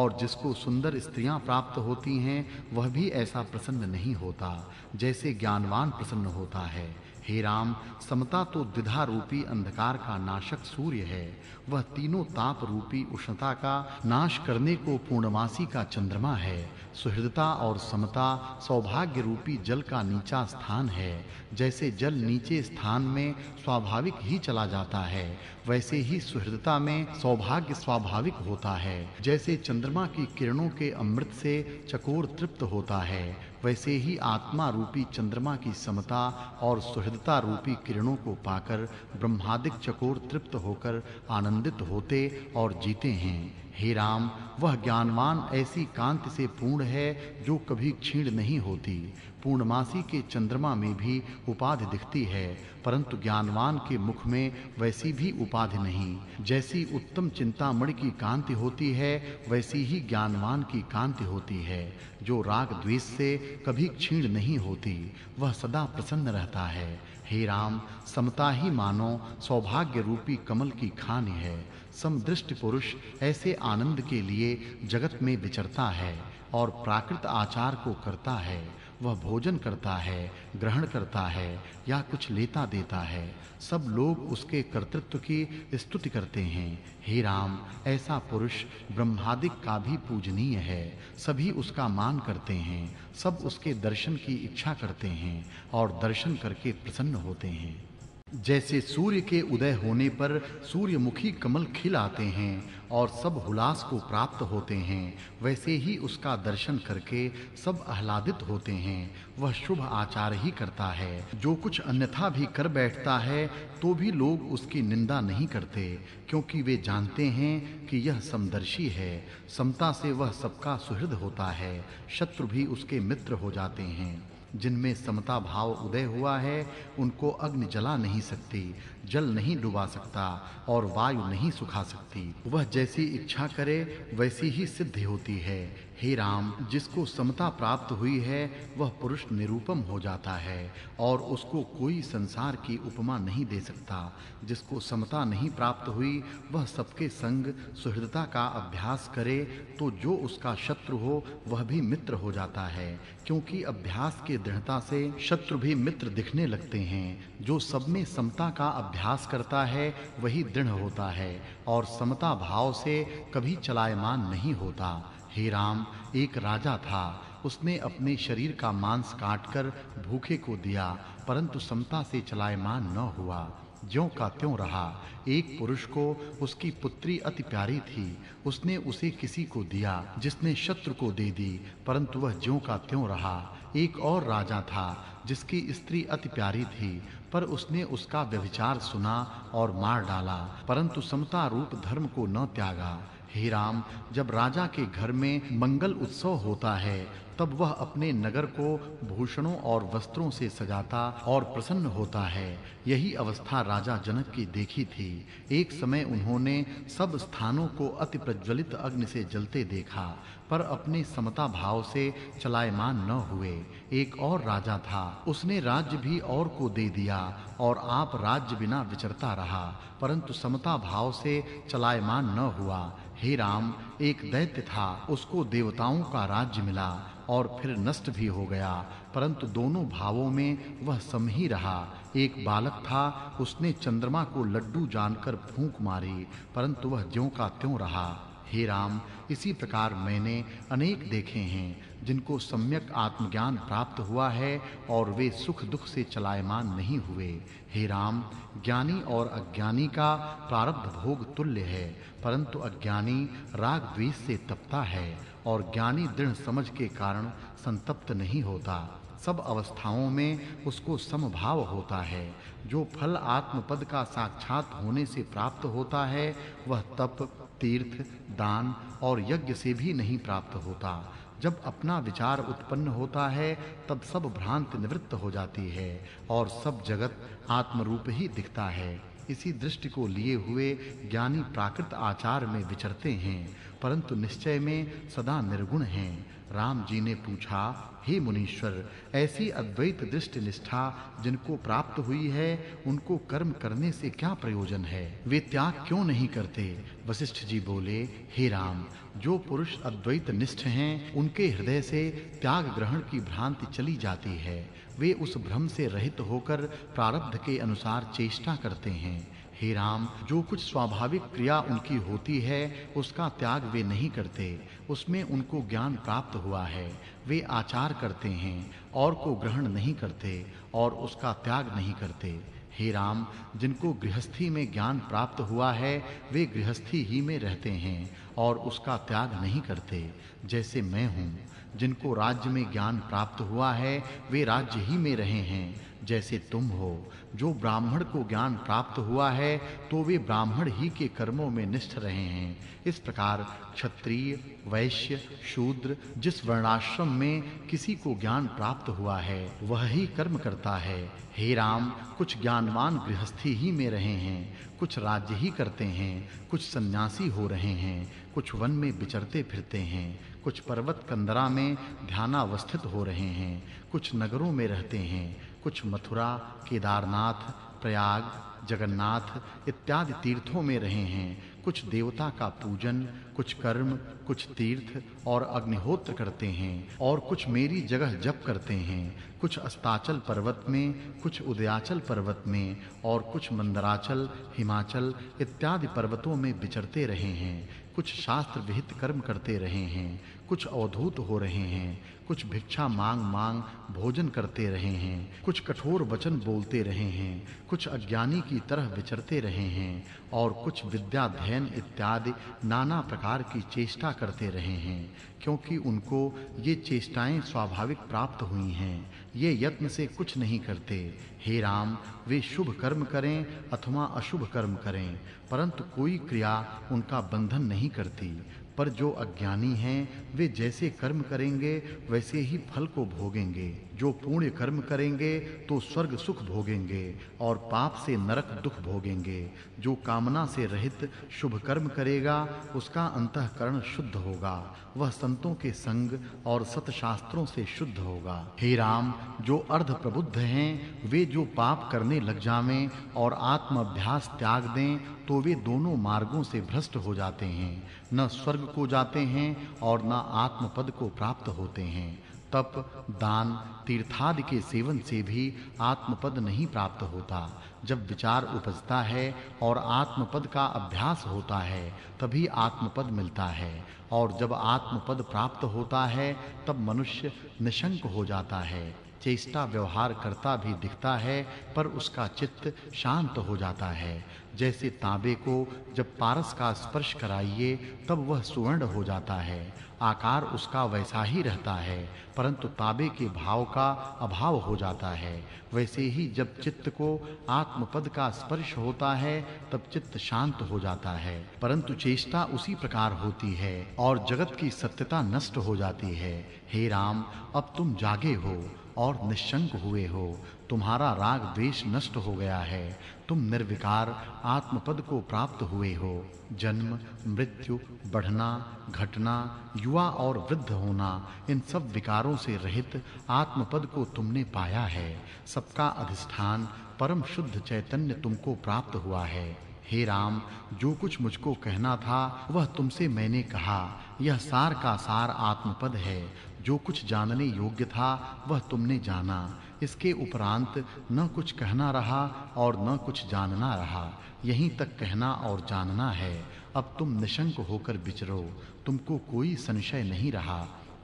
और जिसको सुंदर स्त्रियां प्राप्त होती हैं वह भी ऐसा प्रसन्न नहीं होता जैसे ज्ञानवान प्रसन्न होता है हे राम समता तो द्विधा रूपी अंधकार का नाशक सूर्य है वह तीनों ताप रूपी उष्णता का नाश करने को पूर्णमासी का चंद्रमा है सुहृदता और समता सौभाग्य रूपी जल का नीचा स्थान है जैसे जल नीचे स्थान में स्वाभाविक ही चला जाता है वैसे ही सुहृदता में सौभाग्य स्वाभाविक होता है जैसे चंद्रमा की किरणों के अमृत से चकोर तृप्त होता है वैसे ही आत्मा रूपी चंद्रमा की समता और सुहृदता रूपी किरणों को पाकर ब्रह्मादिक चकोर तृप्त होकर आनंदित होते और जीते हैं हे राम वह ज्ञानवान ऐसी कांति से पूर्ण है जो कभी क्षीण नहीं होती पूर्णमासी के चंद्रमा में भी उपाधि दिखती है परंतु ज्ञानवान के मुख में वैसी भी उपाधि नहीं जैसी उत्तम चिंतामणि की कांति होती है वैसी ही ज्ञानवान की कांति होती है जो राग द्वेष से कभी क्षीण नहीं होती वह सदा प्रसन्न रहता है हे राम समता ही मानो सौभाग्य रूपी कमल की खान है समदृष्ट पुरुष ऐसे आनंद के लिए जगत में विचरता है और प्राकृत आचार को करता है वह भोजन करता है ग्रहण करता है या कुछ लेता देता है सब लोग उसके कर्तृत्व की स्तुति करते हैं हे राम ऐसा पुरुष ब्रह्मादिक का भी पूजनीय है सभी उसका मान करते हैं सब उसके दर्शन की इच्छा करते हैं और दर्शन करके प्रसन्न होते हैं जैसे सूर्य के उदय होने पर सूर्यमुखी कमल खिल आते हैं और सब हुलास को प्राप्त होते हैं वैसे ही उसका दर्शन करके सब आह्लादित होते हैं वह शुभ आचार ही करता है जो कुछ अन्यथा भी कर बैठता है तो भी लोग उसकी निंदा नहीं करते क्योंकि वे जानते हैं कि यह समदर्शी है समता से वह सबका सुहृद होता है शत्रु भी उसके मित्र हो जाते हैं जिनमें समता भाव उदय हुआ है उनको अग्नि जला नहीं सकती जल नहीं डुबा सकता और वायु नहीं सुखा सकती वह जैसी इच्छा करे वैसी ही सिद्धि होती है हे राम जिसको समता प्राप्त हुई है वह पुरुष निरूपम हो जाता है और उसको कोई संसार की उपमा नहीं दे सकता जिसको समता नहीं प्राप्त हुई वह सबके संग सुहृदता का अभ्यास करे तो जो उसका शत्रु हो वह भी मित्र हो जाता है क्योंकि अभ्यास के दृढ़ता से शत्रु भी मित्र दिखने लगते हैं जो सब में समता का अभ्यास करता है वही दृढ़ होता है और समता भाव से कभी चलायमान नहीं होता हे राम एक राजा था उसने अपने शरीर का मांस काटकर भूखे को दिया परंतु समता से चलायमान न हुआ ज्यों का त्यों रहा एक पुरुष को उसकी पुत्री अति प्यारी थी उसने उसे किसी को दिया जिसने शत्रु को दे दी परंतु वह ज्यों का त्यों रहा एक और राजा था जिसकी स्त्री अति प्यारी थी पर उसने उसका व्यभिचार सुना और मार डाला परंतु समता रूप धर्म को न त्यागा हे राम जब राजा के घर में मंगल उत्सव होता है तब वह अपने नगर को भूषणों और वस्त्रों से सजाता और प्रसन्न होता है यही अवस्था राजा जनक की देखी थी एक समय उन्होंने सब स्थानों को अति प्रज्वलित अग्नि से जलते देखा पर अपने समता भाव से चलायमान न हुए एक और राजा था उसने राज्य भी और को दे दिया और आप राज्य बिना विचरता रहा परंतु समता भाव से चलायमान न हुआ हे राम एक दैत्य था उसको देवताओं का राज्य मिला और फिर नष्ट भी हो गया परंतु दोनों भावों में वह सम ही रहा एक बालक था उसने चंद्रमा को लड्डू जानकर फूंक मारी परंतु वह ज्यों का त्यों रहा हे राम इसी प्रकार मैंने अनेक देखे हैं जिनको सम्यक आत्मज्ञान प्राप्त हुआ है और वे सुख दुख से चलायमान नहीं हुए हे राम ज्ञानी और अज्ञानी का प्रारब्ध भोग तुल्य है परंतु अज्ञानी राग द्वेष से तपता है और ज्ञानी दृढ़ समझ के कारण संतप्त नहीं होता सब अवस्थाओं में उसको समभाव होता है जो फल आत्मपद का साक्षात होने से प्राप्त होता है वह तप तीर्थ दान और यज्ञ से भी नहीं प्राप्त होता जब अपना विचार उत्पन्न होता है तब सब भ्रांति निवृत्त हो जाती है और सब जगत आत्मरूप ही दिखता है इसी दृष्टि को लिए हुए ज्ञानी प्राकृत आचार में विचरते हैं परंतु निश्चय में सदा निर्गुण हैं राम जी ने पूछा हे मुनीश्वर ऐसी अद्वैत दृष्टि निष्ठा जिनको प्राप्त हुई है उनको कर्म करने से क्या प्रयोजन है वे त्याग क्यों नहीं करते वशिष्ठ जी बोले हे राम जो पुरुष अद्वैत निष्ठ हैं उनके हृदय से त्याग ग्रहण की भ्रांति चली जाती है वे उस भ्रम से रहित होकर प्रारब्ध के अनुसार चेष्टा करते हैं हे राम जो कुछ स्वाभाविक क्रिया उनकी होती है उसका त्याग वे नहीं करते उसमें उनको ज्ञान प्राप्त हुआ है वे आचार करते हैं और को ग्रहण नहीं करते और उसका त्याग नहीं करते हे राम जिनको गृहस्थी में ज्ञान प्राप्त हुआ है वे गृहस्थी ही में रहते हैं और उसका त्याग नहीं करते जैसे मैं हूँ जिनको राज्य में ज्ञान प्राप्त हुआ है वे राज्य ही में रहे हैं जैसे तुम हो जो ब्राह्मण को ज्ञान प्राप्त हुआ है तो वे ब्राह्मण ही के कर्मों में निष्ठ रहे हैं इस प्रकार क्षत्रिय वैश्य शूद्र जिस वर्णाश्रम में किसी को ज्ञान प्राप्त हुआ है वह ही कर्म करता है हे राम कुछ ज्ञानवान गृहस्थी ही में रहे हैं कुछ राज्य ही करते हैं कुछ सन्यासी हो रहे हैं कुछ वन में विचरते फिरते हैं कुछ पर्वत कंदरा में ध्यानावस्थित हो रहे हैं कुछ नगरों में रहते हैं कुछ मथुरा केदारनाथ प्रयाग जगन्नाथ इत्यादि तीर्थों में रहे हैं कुछ देवता का पूजन कुछ कर्म कुछ तीर्थ और अग्निहोत्र करते हैं और कुछ मेरी जगह जप करते हैं कुछ अस्ताचल पर्वत में कुछ उदयाचल पर्वत में और कुछ मंदराचल हिमाचल इत्यादि पर्वतों में विचरते रहे हैं कुछ शास्त्र विहित कर्म करते रहे हैं कुछ अवधूत हो रहे हैं कुछ भिक्षा मांग मांग भोजन करते रहे हैं कुछ कठोर वचन बोलते रहे हैं कुछ अज्ञानी की तरह विचरते रहे हैं और कुछ विद्या अध्ययन इत्यादि नाना प्रकार की चेष्टा करते रहे हैं क्योंकि उनको ये चेष्टाएं स्वाभाविक प्राप्त हुई हैं ये यत्न से कुछ नहीं करते हे राम वे शुभ कर्म करें अथवा अशुभ कर्म करें परंतु कोई क्रिया उनका बंधन नहीं करती पर जो अज्ञानी हैं वे जैसे कर्म करेंगे वैसे ही फल को भोगेंगे जो पुण्य कर्म करेंगे तो स्वर्ग सुख भोगेंगे और पाप से नरक दुख भोगेंगे जो कामना से रहित शुभ कर्म करेगा उसका अंतःकरण शुद्ध होगा वह संतों के संग और सतशास्त्रों से शुद्ध होगा हे राम जो अर्ध प्रबुद्ध हैं वे जो पाप करने लग जावें और आत्म अभ्यास त्याग दें तो वे दोनों मार्गों से भ्रष्ट हो जाते हैं न स्वर्ग को जाते हैं और न आत्मपद को प्राप्त होते हैं तप दान तीर्थादि के सेवन से भी आत्मपद नहीं प्राप्त होता जब विचार उपजता है और आत्मपद का अभ्यास होता है तभी आत्मपद मिलता है और जब आत्मपद प्राप्त होता है तब मनुष्य निशंक हो जाता है चेष्टा व्यवहार करता भी दिखता है पर उसका चित्त शांत हो जाता है जैसे तांबे को जब पारस का स्पर्श कराइए तब वह सुवर्ण हो जाता है आकार उसका वैसा ही रहता है परंतु ताबे के भाव का अभाव हो जाता है वैसे ही जब चित्त को आत्मपद का स्पर्श होता है तब चित्त शांत हो जाता है परंतु चेष्टा उसी प्रकार होती है और जगत की सत्यता नष्ट हो जाती है हे राम अब तुम जागे हो और निशंक हुए हो तुम्हारा राग द्वेष नष्ट हो गया है तुम निर्विकार आत्मपद को प्राप्त हुए हो जन्म मृत्यु बढ़ना घटना युवा और वृद्ध होना इन सब विकारों से रहित आत्मपद को तुमने पाया है सबका अधिष्ठान परम शुद्ध चैतन्य तुमको प्राप्त हुआ है हे राम जो कुछ मुझको कहना था वह तुमसे मैंने कहा यह सार का सार आत्मपद है जो कुछ जानने योग्य था वह तुमने जाना इसके उपरांत न कुछ कहना रहा और न कुछ जानना रहा यहीं तक कहना और जानना है अब तुम निशंक होकर विचरो तुमको कोई संशय नहीं रहा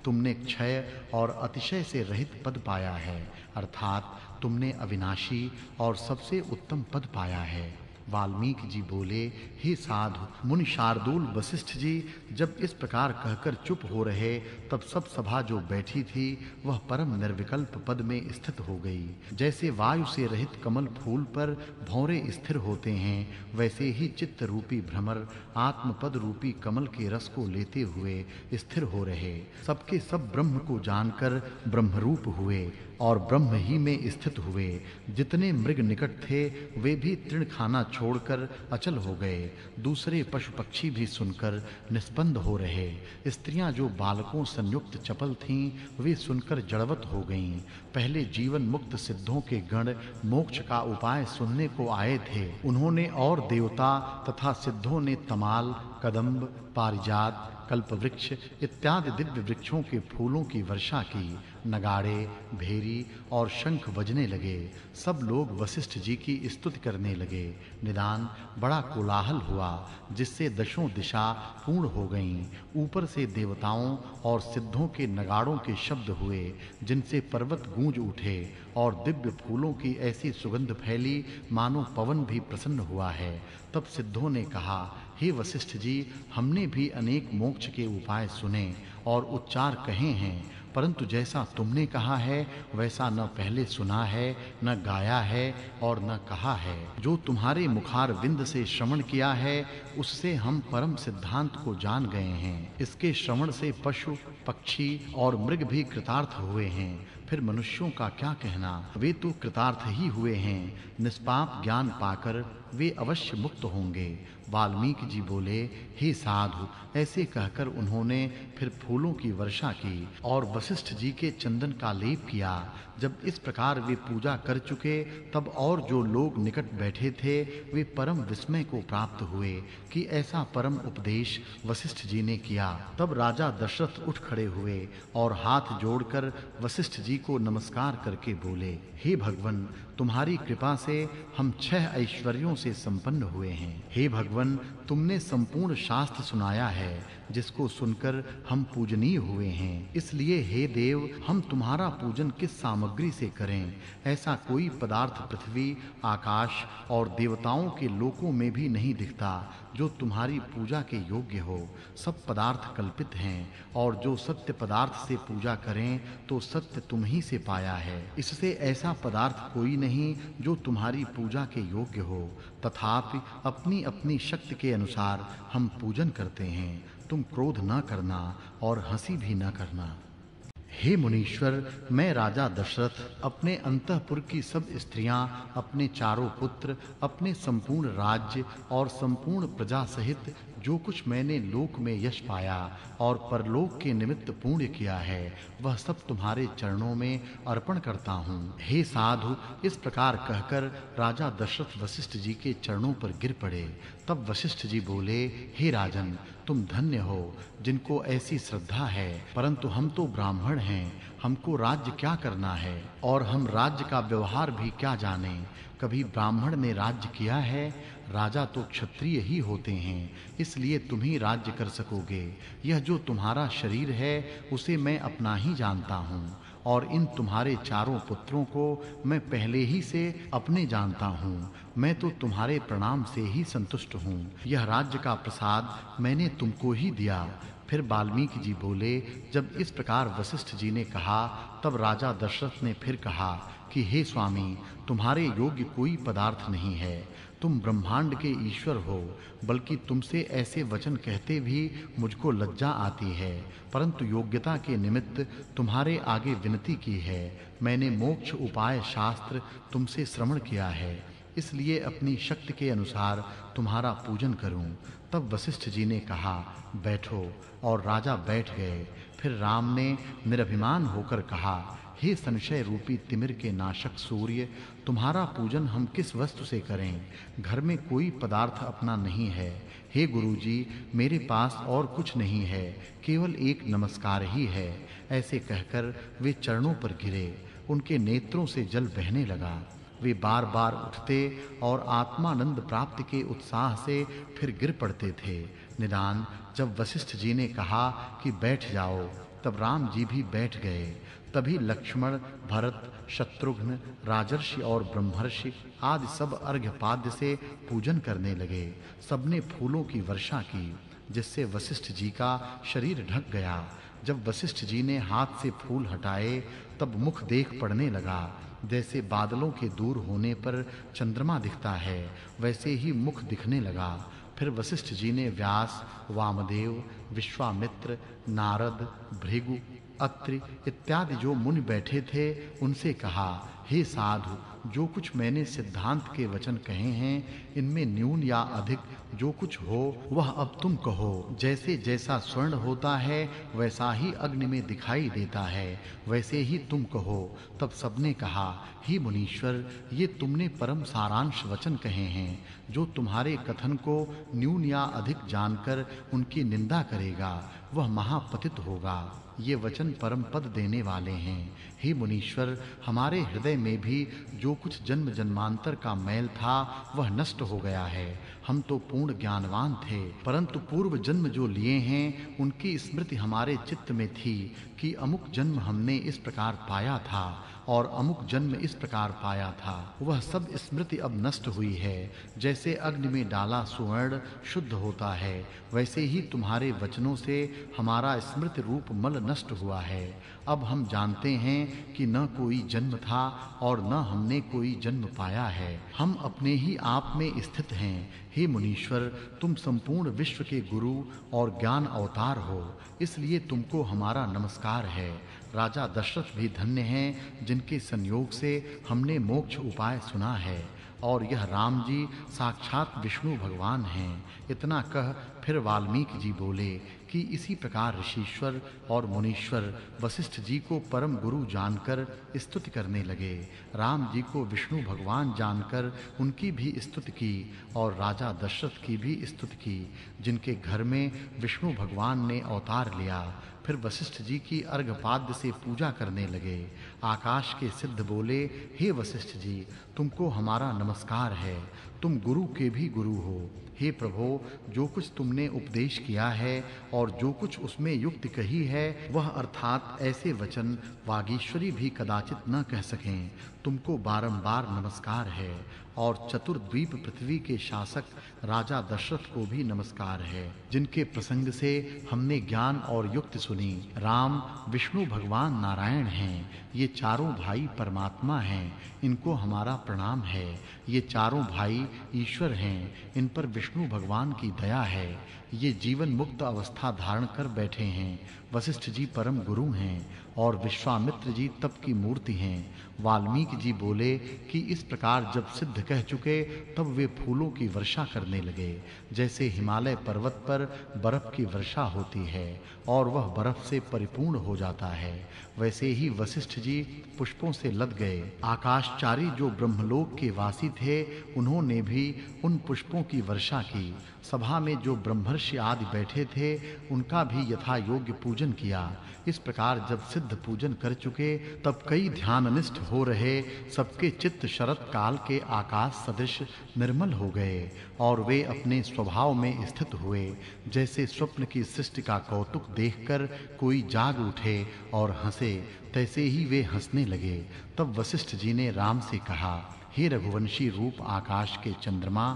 तुमने क्षय और अतिशय से रहित पद पाया है अर्थात तुमने अविनाशी और सबसे उत्तम पद पाया है वाल्मीकि जी बोले हे साधु मुनि शार्दूल वशिष्ठ जी जब इस प्रकार कहकर चुप हो रहे तब सब सभा जो बैठी थी वह परम निर्विकल्प पद में स्थित हो गई जैसे वायु से रहित कमल फूल पर भौरे स्थिर होते हैं वैसे ही चित्त रूपी भ्रमर आत्मपद रूपी कमल के रस को लेते हुए स्थिर हो रहे सबके सब ब्रह्म को जानकर ब्रह्मरूप हुए और ब्रह्म ही में स्थित हुए जितने मृग निकट थे वे भी तृण खाना छोड़कर अचल हो गए दूसरे पशु पक्षी भी सुनकर निस्पंद हो रहे स्त्रियां जो बालकों संयुक्त चपल थीं वे सुनकर जड़वत हो गईं पहले जीवन मुक्त सिद्धों के गण मोक्ष का उपाय सुनने को आए थे उन्होंने और देवता तथा सिद्धों ने तम कमाल कदम्ब पारिजात कल्पवृक्ष इत्यादि दिव्य वृक्षों के फूलों की वर्षा की नगाड़े भेरी और शंख बजने लगे सब लोग वशिष्ठ जी की स्तुति करने लगे निदान बड़ा कोलाहल हुआ जिससे दशों दिशा पूर्ण हो गईं ऊपर से देवताओं और सिद्धों के नगाड़ों के शब्द हुए जिनसे पर्वत गूंज उठे और दिव्य फूलों की ऐसी सुगंध फैली मानो पवन भी प्रसन्न हुआ है तब सिद्धों ने कहा हे वशिष्ठ जी हमने भी अनेक मोक्ष के उपाय सुने और उच्चार कहे हैं परंतु जैसा तुमने कहा है वैसा न पहले सुना है न गाया है और न कहा है जो तुम्हारे मुखार बिंद से श्रवण किया है उससे हम परम सिद्धांत को जान गए हैं इसके श्रवण से पशु पक्षी और मृग भी कृतार्थ हुए हैं फिर मनुष्यों का क्या कहना वे तो कृतार्थ ही हुए हैं निष्पाप ज्ञान पाकर वे अवश्य मुक्त होंगे वाल्मीकि जी बोले हे साधु ऐसे कहकर उन्होंने फिर फूलों की वर्षा की और वशिष्ठ जी के चंदन का लेप किया जब इस प्रकार वे पूजा कर चुके तब और जो लोग निकट बैठे थे वे परम विस्मय को प्राप्त हुए कि ऐसा परम उपदेश वशिष्ठ जी ने किया तब राजा दशरथ उठ खड़े हुए और हाथ जोड़कर वशिष्ठ जी को नमस्कार करके बोले हे भगवन तुम्हारी कृपा से हम छह ऐश्वर्यों से संपन्न हुए हैं हे भगवन तुमने संपूर्ण शास्त्र सुनाया है जिसको सुनकर हम पूजनीय हुए हैं इसलिए हे देव हम तुम्हारा पूजन किस सामग्री से करें ऐसा कोई पदार्थ पृथ्वी आकाश और देवताओं के लोकों में भी नहीं दिखता जो तुम्हारी पूजा के योग्य हो सब पदार्थ कल्पित हैं और जो सत्य पदार्थ से पूजा करें तो सत्य तुम ही से पाया है इससे ऐसा पदार्थ कोई नहीं जो तुम्हारी पूजा के योग्य हो तथापि अपनी अपनी शक्ति के अनुसार हम पूजन करते हैं तुम क्रोध ना करना और हंसी भी ना करना हे मुनीश्वर मैं राजा दशरथ अपने अंतःपुर की सब स्त्रियां अपने चारों पुत्र अपने संपूर्ण राज्य और संपूर्ण प्रजा सहित जो कुछ मैंने लोक में यश पाया और परलोक के निमित्त पुण्य किया है वह सब तुम्हारे चरणों में अर्पण करता हूँ हे साधु इस प्रकार कहकर राजा दशरथ वशिष्ठ जी के चरणों पर गिर पड़े तब वशिष्ठ जी बोले हे राजन तुम धन्य हो जिनको ऐसी श्रद्धा है परंतु हम तो ब्राह्मण हैं हमको राज्य क्या करना है और हम राज्य का व्यवहार भी क्या जाने कभी ब्राह्मण ने राज्य किया है राजा तो क्षत्रिय ही होते हैं इसलिए तुम ही राज्य कर सकोगे यह जो तुम्हारा शरीर है उसे मैं अपना ही जानता हूँ और इन तुम्हारे चारों पुत्रों को मैं पहले ही से अपने जानता हूँ मैं तो तुम्हारे प्रणाम से ही संतुष्ट हूँ यह राज्य का प्रसाद मैंने तुमको ही दिया फिर वाल्मीकि जी बोले जब इस प्रकार वशिष्ठ जी ने कहा तब राजा दशरथ ने फिर कहा कि हे स्वामी तुम्हारे योग्य कोई पदार्थ नहीं है तुम ब्रह्मांड के ईश्वर हो बल्कि तुमसे ऐसे वचन कहते भी मुझको लज्जा आती है परंतु योग्यता के निमित्त तुम्हारे आगे विनती की है मैंने मोक्ष उपाय शास्त्र तुमसे श्रवण किया है इसलिए अपनी शक्ति के अनुसार तुम्हारा पूजन करूं तब वशिष्ठ जी ने कहा बैठो और राजा बैठ गए फिर राम ने निरभिमान होकर कहा हे संशय रूपी तिमिर के नाशक सूर्य तुम्हारा पूजन हम किस वस्तु से करें घर में कोई पदार्थ अपना नहीं है हे गुरुजी मेरे पास और कुछ नहीं है केवल एक नमस्कार ही है ऐसे कहकर वे चरणों पर गिरे उनके नेत्रों से जल बहने लगा वे बार-बार उठते और आत्मानंद प्राप्त के उत्साह से फिर गिर पड़ते थे निदान जब वशिष्ठ जी ने कहा कि बैठ जाओ तब राम जी भी बैठ गए तभी लक्ष्मण भरत शत्रुघ्न राजर्षि और ब्रह्मर्षि आदि सब अर्घ्यपाद्य से पूजन करने लगे सबने फूलों की वर्षा की जिससे वशिष्ठ जी का शरीर ढक गया जब वशिष्ठ जी ने हाथ से फूल हटाए तब मुख देख पड़ने लगा जैसे बादलों के दूर होने पर चंद्रमा दिखता है वैसे ही मुख दिखने लगा फिर वशिष्ठ जी ने व्यास वामदेव विश्वामित्र नारद भृगु अत्रि इत्यादि जो मुनि बैठे थे उनसे कहा हे साधु जो कुछ मैंने सिद्धांत के वचन कहे हैं इनमें न्यून या अधिक जो कुछ हो वह अब तुम कहो जैसे जैसा स्वर्ण होता है वैसा ही अग्नि में दिखाई देता है वैसे ही तुम कहो तब सबने कहा हे मुनीश्वर ये तुमने परम सारांश वचन कहे हैं जो तुम्हारे कथन को न्यून या अधिक जानकर उनकी निंदा करेगा वह महापतित होगा ये वचन परम पद देने वाले हैं हे मुनीश्वर हमारे हृदय में भी जो कुछ जन्म जन्मांतर का मैल था वह नष्ट हो गया है हम तो पूर्ण ज्ञानवान थे परंतु पूर्व जन्म जो लिए हैं उनकी स्मृति हमारे चित्त में थी कि अमुक जन्म हमने इस प्रकार पाया था और अमुक जन्म इस प्रकार पाया था वह सब स्मृति अब नष्ट हुई है जैसे अग्नि में डाला सुवर्ण शुद्ध होता है वैसे ही तुम्हारे वचनों से हमारा स्मृति रूप मल नष्ट हुआ है अब हम जानते हैं कि न कोई जन्म था और न हमने कोई जन्म पाया है हम अपने ही आप में स्थित हैं हे मुनीश्वर तुम संपूर्ण विश्व के गुरु और ज्ञान अवतार हो इसलिए तुमको हमारा नमस्कार है राजा दशरथ भी धन्य हैं जिनके संयोग से हमने मोक्ष उपाय सुना है और यह राम जी साक्षात विष्णु भगवान हैं इतना कह फिर वाल्मीकि जी बोले कि इसी प्रकार ऋषिश्वर और मुनीश्वर वशिष्ठ जी को परम गुरु जानकर स्तुति करने लगे राम जी को विष्णु भगवान जानकर उनकी भी स्तुति की और राजा दशरथ की भी स्तुति की जिनके घर में विष्णु भगवान ने अवतार लिया फिर वशिष्ठ जी की अर्घपाद्य से पूजा करने लगे आकाश के सिद्ध बोले हे वशिष्ठ जी तुमको हमारा नमस्कार है तुम गुरु के भी गुरु हो हे प्रभु जो कुछ तुमने उपदेश किया है और जो कुछ उसमें युक्त कही है वह अर्थात ऐसे वचन वागीश्वरी भी कदाचित न कह सकें तुमको बारंबार नमस्कार है और चतुर्द्वीप पृथ्वी के शासक राजा दशरथ को भी नमस्कार है जिनके प्रसंग से हमने ज्ञान और युक्ति सुनी राम विष्णु भगवान नारायण हैं ये चारों भाई परमात्मा हैं इनको हमारा प्रणाम है ये चारों भाई ईश्वर हैं इन पर विष्णु भगवान की दया है ये जीवन मुक्त अवस्था धारण कर बैठे हैं वशिष्ठ जी परम गुरु हैं और विश्वामित्र जी तप की मूर्ति हैं वाल्मीकि जी बोले कि इस प्रकार जब सिद्ध कह चुके तब वे फूलों की वर्षा करने लगे जैसे हिमालय पर्वत पर बर्फ की वर्षा होती है और वह बर्फ से परिपूर्ण हो जाता है वैसे ही वशिष्ठ जी पुष्पों से लद गए आकाशचारी जो ब्रह्मलोक के वासी थे उन्होंने भी उन पुष्पों की वर्षा की सभा में जो ब्रह्मर्षि आदि बैठे थे उनका भी यथा योग्य पूजन किया इस प्रकार जब सिद्ध पूजन कर चुके तब कई ध्याननिष्ठ हो रहे सबके चित्त शरत काल के आकाश सदृश निर्मल हो गए और वे अपने स्वभाव में स्थित हुए जैसे स्वप्न की सृष्टि का कौतुक देखकर कोई जाग उठे और हंसे तैसे ही वे हंसने लगे तब वशिष्ठ जी ने राम से कहा हे रघुवंशी रूप आकाश के चंद्रमा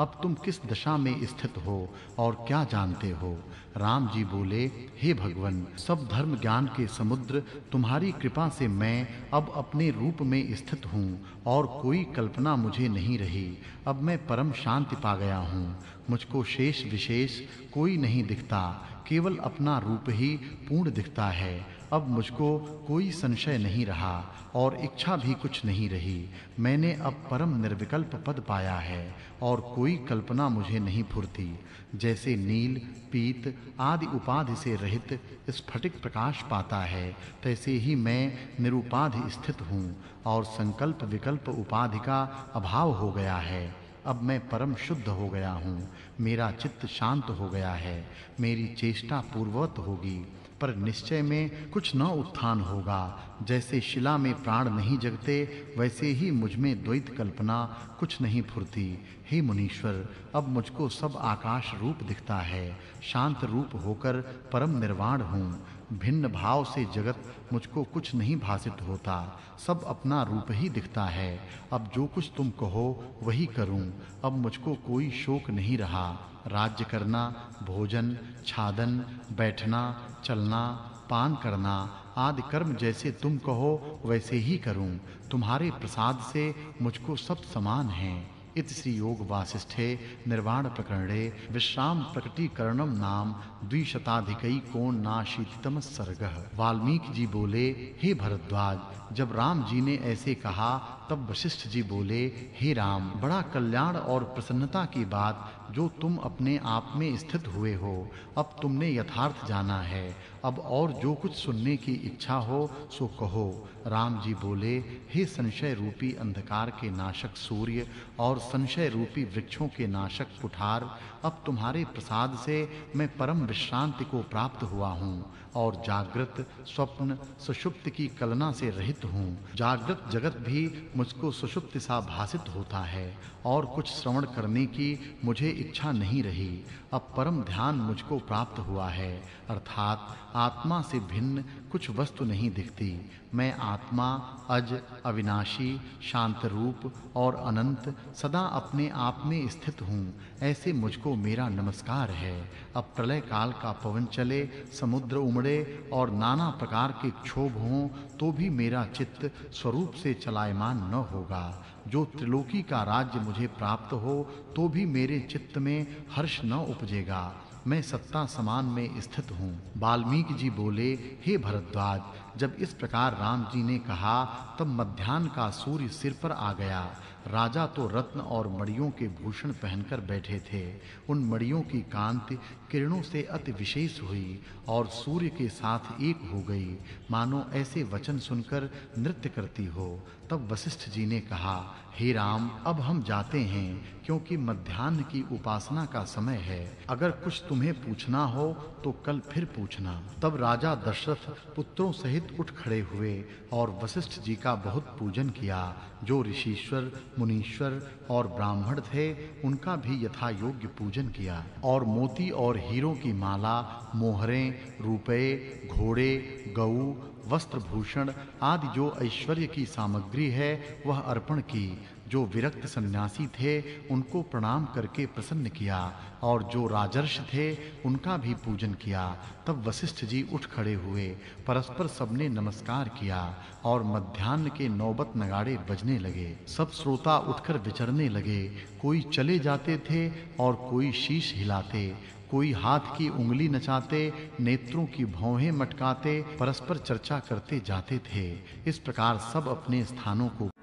अब तुम किस दशा में स्थित हो और क्या जानते हो राम जी बोले हे भगवन सब धर्म ज्ञान के समुद्र तुम्हारी कृपा से मैं अब अपने रूप में स्थित हूँ और कोई कल्पना मुझे नहीं रही अब मैं परम शांति पा गया हूँ मुझको शेष विशेष कोई नहीं दिखता केवल अपना रूप ही पूर्ण दिखता है अब मुझको कोई संशय नहीं रहा और इच्छा भी कुछ नहीं रही मैंने अब परम निर्विकल्प पद पाया है और कोई कल्पना मुझे नहीं फुरती जैसे नील पीत आदि उपाधि से रहित स्फटिक प्रकाश पाता है तैसे ही मैं निरुपाधि स्थित हूँ और संकल्प विकल्प उपाधि का अभाव हो गया है अब मैं परम शुद्ध हो गया हूँ मेरा चित्त शांत हो गया है मेरी चेष्टा पूर्ववत होगी पर निश्चय में कुछ न उत्थान होगा जैसे शिला में प्राण नहीं जगते वैसे ही मुझ में द्वैत कल्पना कुछ नहीं फुरती हे मुनीश्वर अब मुझको सब आकाश रूप दिखता है शांत रूप होकर परम निर्वाण हूँ भिन्न भाव से जगत मुझको कुछ नहीं भासित होता सब अपना रूप ही दिखता है अब जो कुछ तुम कहो वही करूं अब मुझको कोई शोक नहीं रहा राज्य करना भोजन छादन बैठना चलना पान करना आदि कर्म जैसे तुम कहो वैसे ही करूं तुम्हारे प्रसाद से मुझको सब समान हैं इति श्री योग वासिष्ठे निर्वाण प्रकरणे विश्राम प्रकटीकरणम नाम द्विशताधिकई कोण नाशीतम सर्गः वाल्मीकि जी बोले हे भरद्वाज जब राम जी ने ऐसे कहा तब वशिष्ठ जी बोले हे राम बड़ा कल्याण और प्रसन्नता की बात जो तुम अपने आप में स्थित हुए हो अब तुमने यथार्थ जाना है अब और जो कुछ सुनने की इच्छा हो सो कहो राम जी बोले हे संशय रूपी अंधकार के नाशक सूर्य और संशय रूपी वृक्षों के नाशक कुठार अब तुम्हारे प्रसाद से मैं परम विश्रांति को प्राप्त हुआ हूँ और जागृत स्वप्न सुषुप्त की कलना से रहित हूँ जागृत जगत भी मुझको सुषुप्त सा भासित होता है और कुछ श्रवण करने की मुझे इच्छा नहीं रही अब परम ध्यान मुझको प्राप्त हुआ है अर्थात आत्मा से भिन्न कुछ वस्तु नहीं दिखती मैं आत्मा अज अविनाशी शांत रूप और अनंत सदा अपने आप में स्थित हूँ ऐसे मुझको मेरा नमस्कार है अब प्रलय काल का पवन चले समुद्र उमड़े और नाना प्रकार के क्षोभ हों तो भी मेरा चित्त स्वरूप से चलायमान न होगा जो त्रिलोकी का राज्य मुझे प्राप्त हो तो भी मेरे चित्त में हर्ष न उपजेगा मैं सत्ता समान में स्थित हूँ वाल्मीकि जी बोले हे भरद्वाज जब इस प्रकार राम जी ने कहा तब मध्यान्ह का सूर्य सिर पर आ गया राजा तो रत्न और मड़ियों के भूषण पहनकर बैठे थे उन मड़ियों की कांति किरणों से अति विशेष हुई और सूर्य के साथ एक हो गई मानो ऐसे वचन सुनकर नृत्य करती हो तब वशिष्ठ जी ने कहा हे राम अब हम जाते हैं क्योंकि मध्यान्ह की उपासना का समय है अगर कुछ तुम्हें पूछना हो तो कल फिर पूछना तब राजा दशरथ पुत्रों सहित सहित उठ खड़े हुए और वशिष्ठ जी का बहुत पूजन किया जो ऋषिश्वर मुनीश्वर और ब्राह्मण थे उनका भी यथा योग्य पूजन किया और मोती और हीरों की माला मोहरें रुपए घोड़े गऊ वस्त्र भूषण आदि जो ऐश्वर्य की सामग्री है वह अर्पण की जो विरक्त सन्यासी थे उनको प्रणाम करके प्रसन्न किया और जो राजर्ष थे उनका भी पूजन किया तब वशिष्ठ जी उठ खड़े हुए परस्पर सबने नमस्कार किया और मध्यान्ह के नौबत नगाड़े बजने लगे सब श्रोता उठकर विचरने लगे कोई चले जाते थे और कोई शीश हिलाते कोई हाथ की उंगली नचाते नेत्रों की भौहें मटकाते परस्पर चर्चा करते जाते थे इस प्रकार सब अपने स्थानों को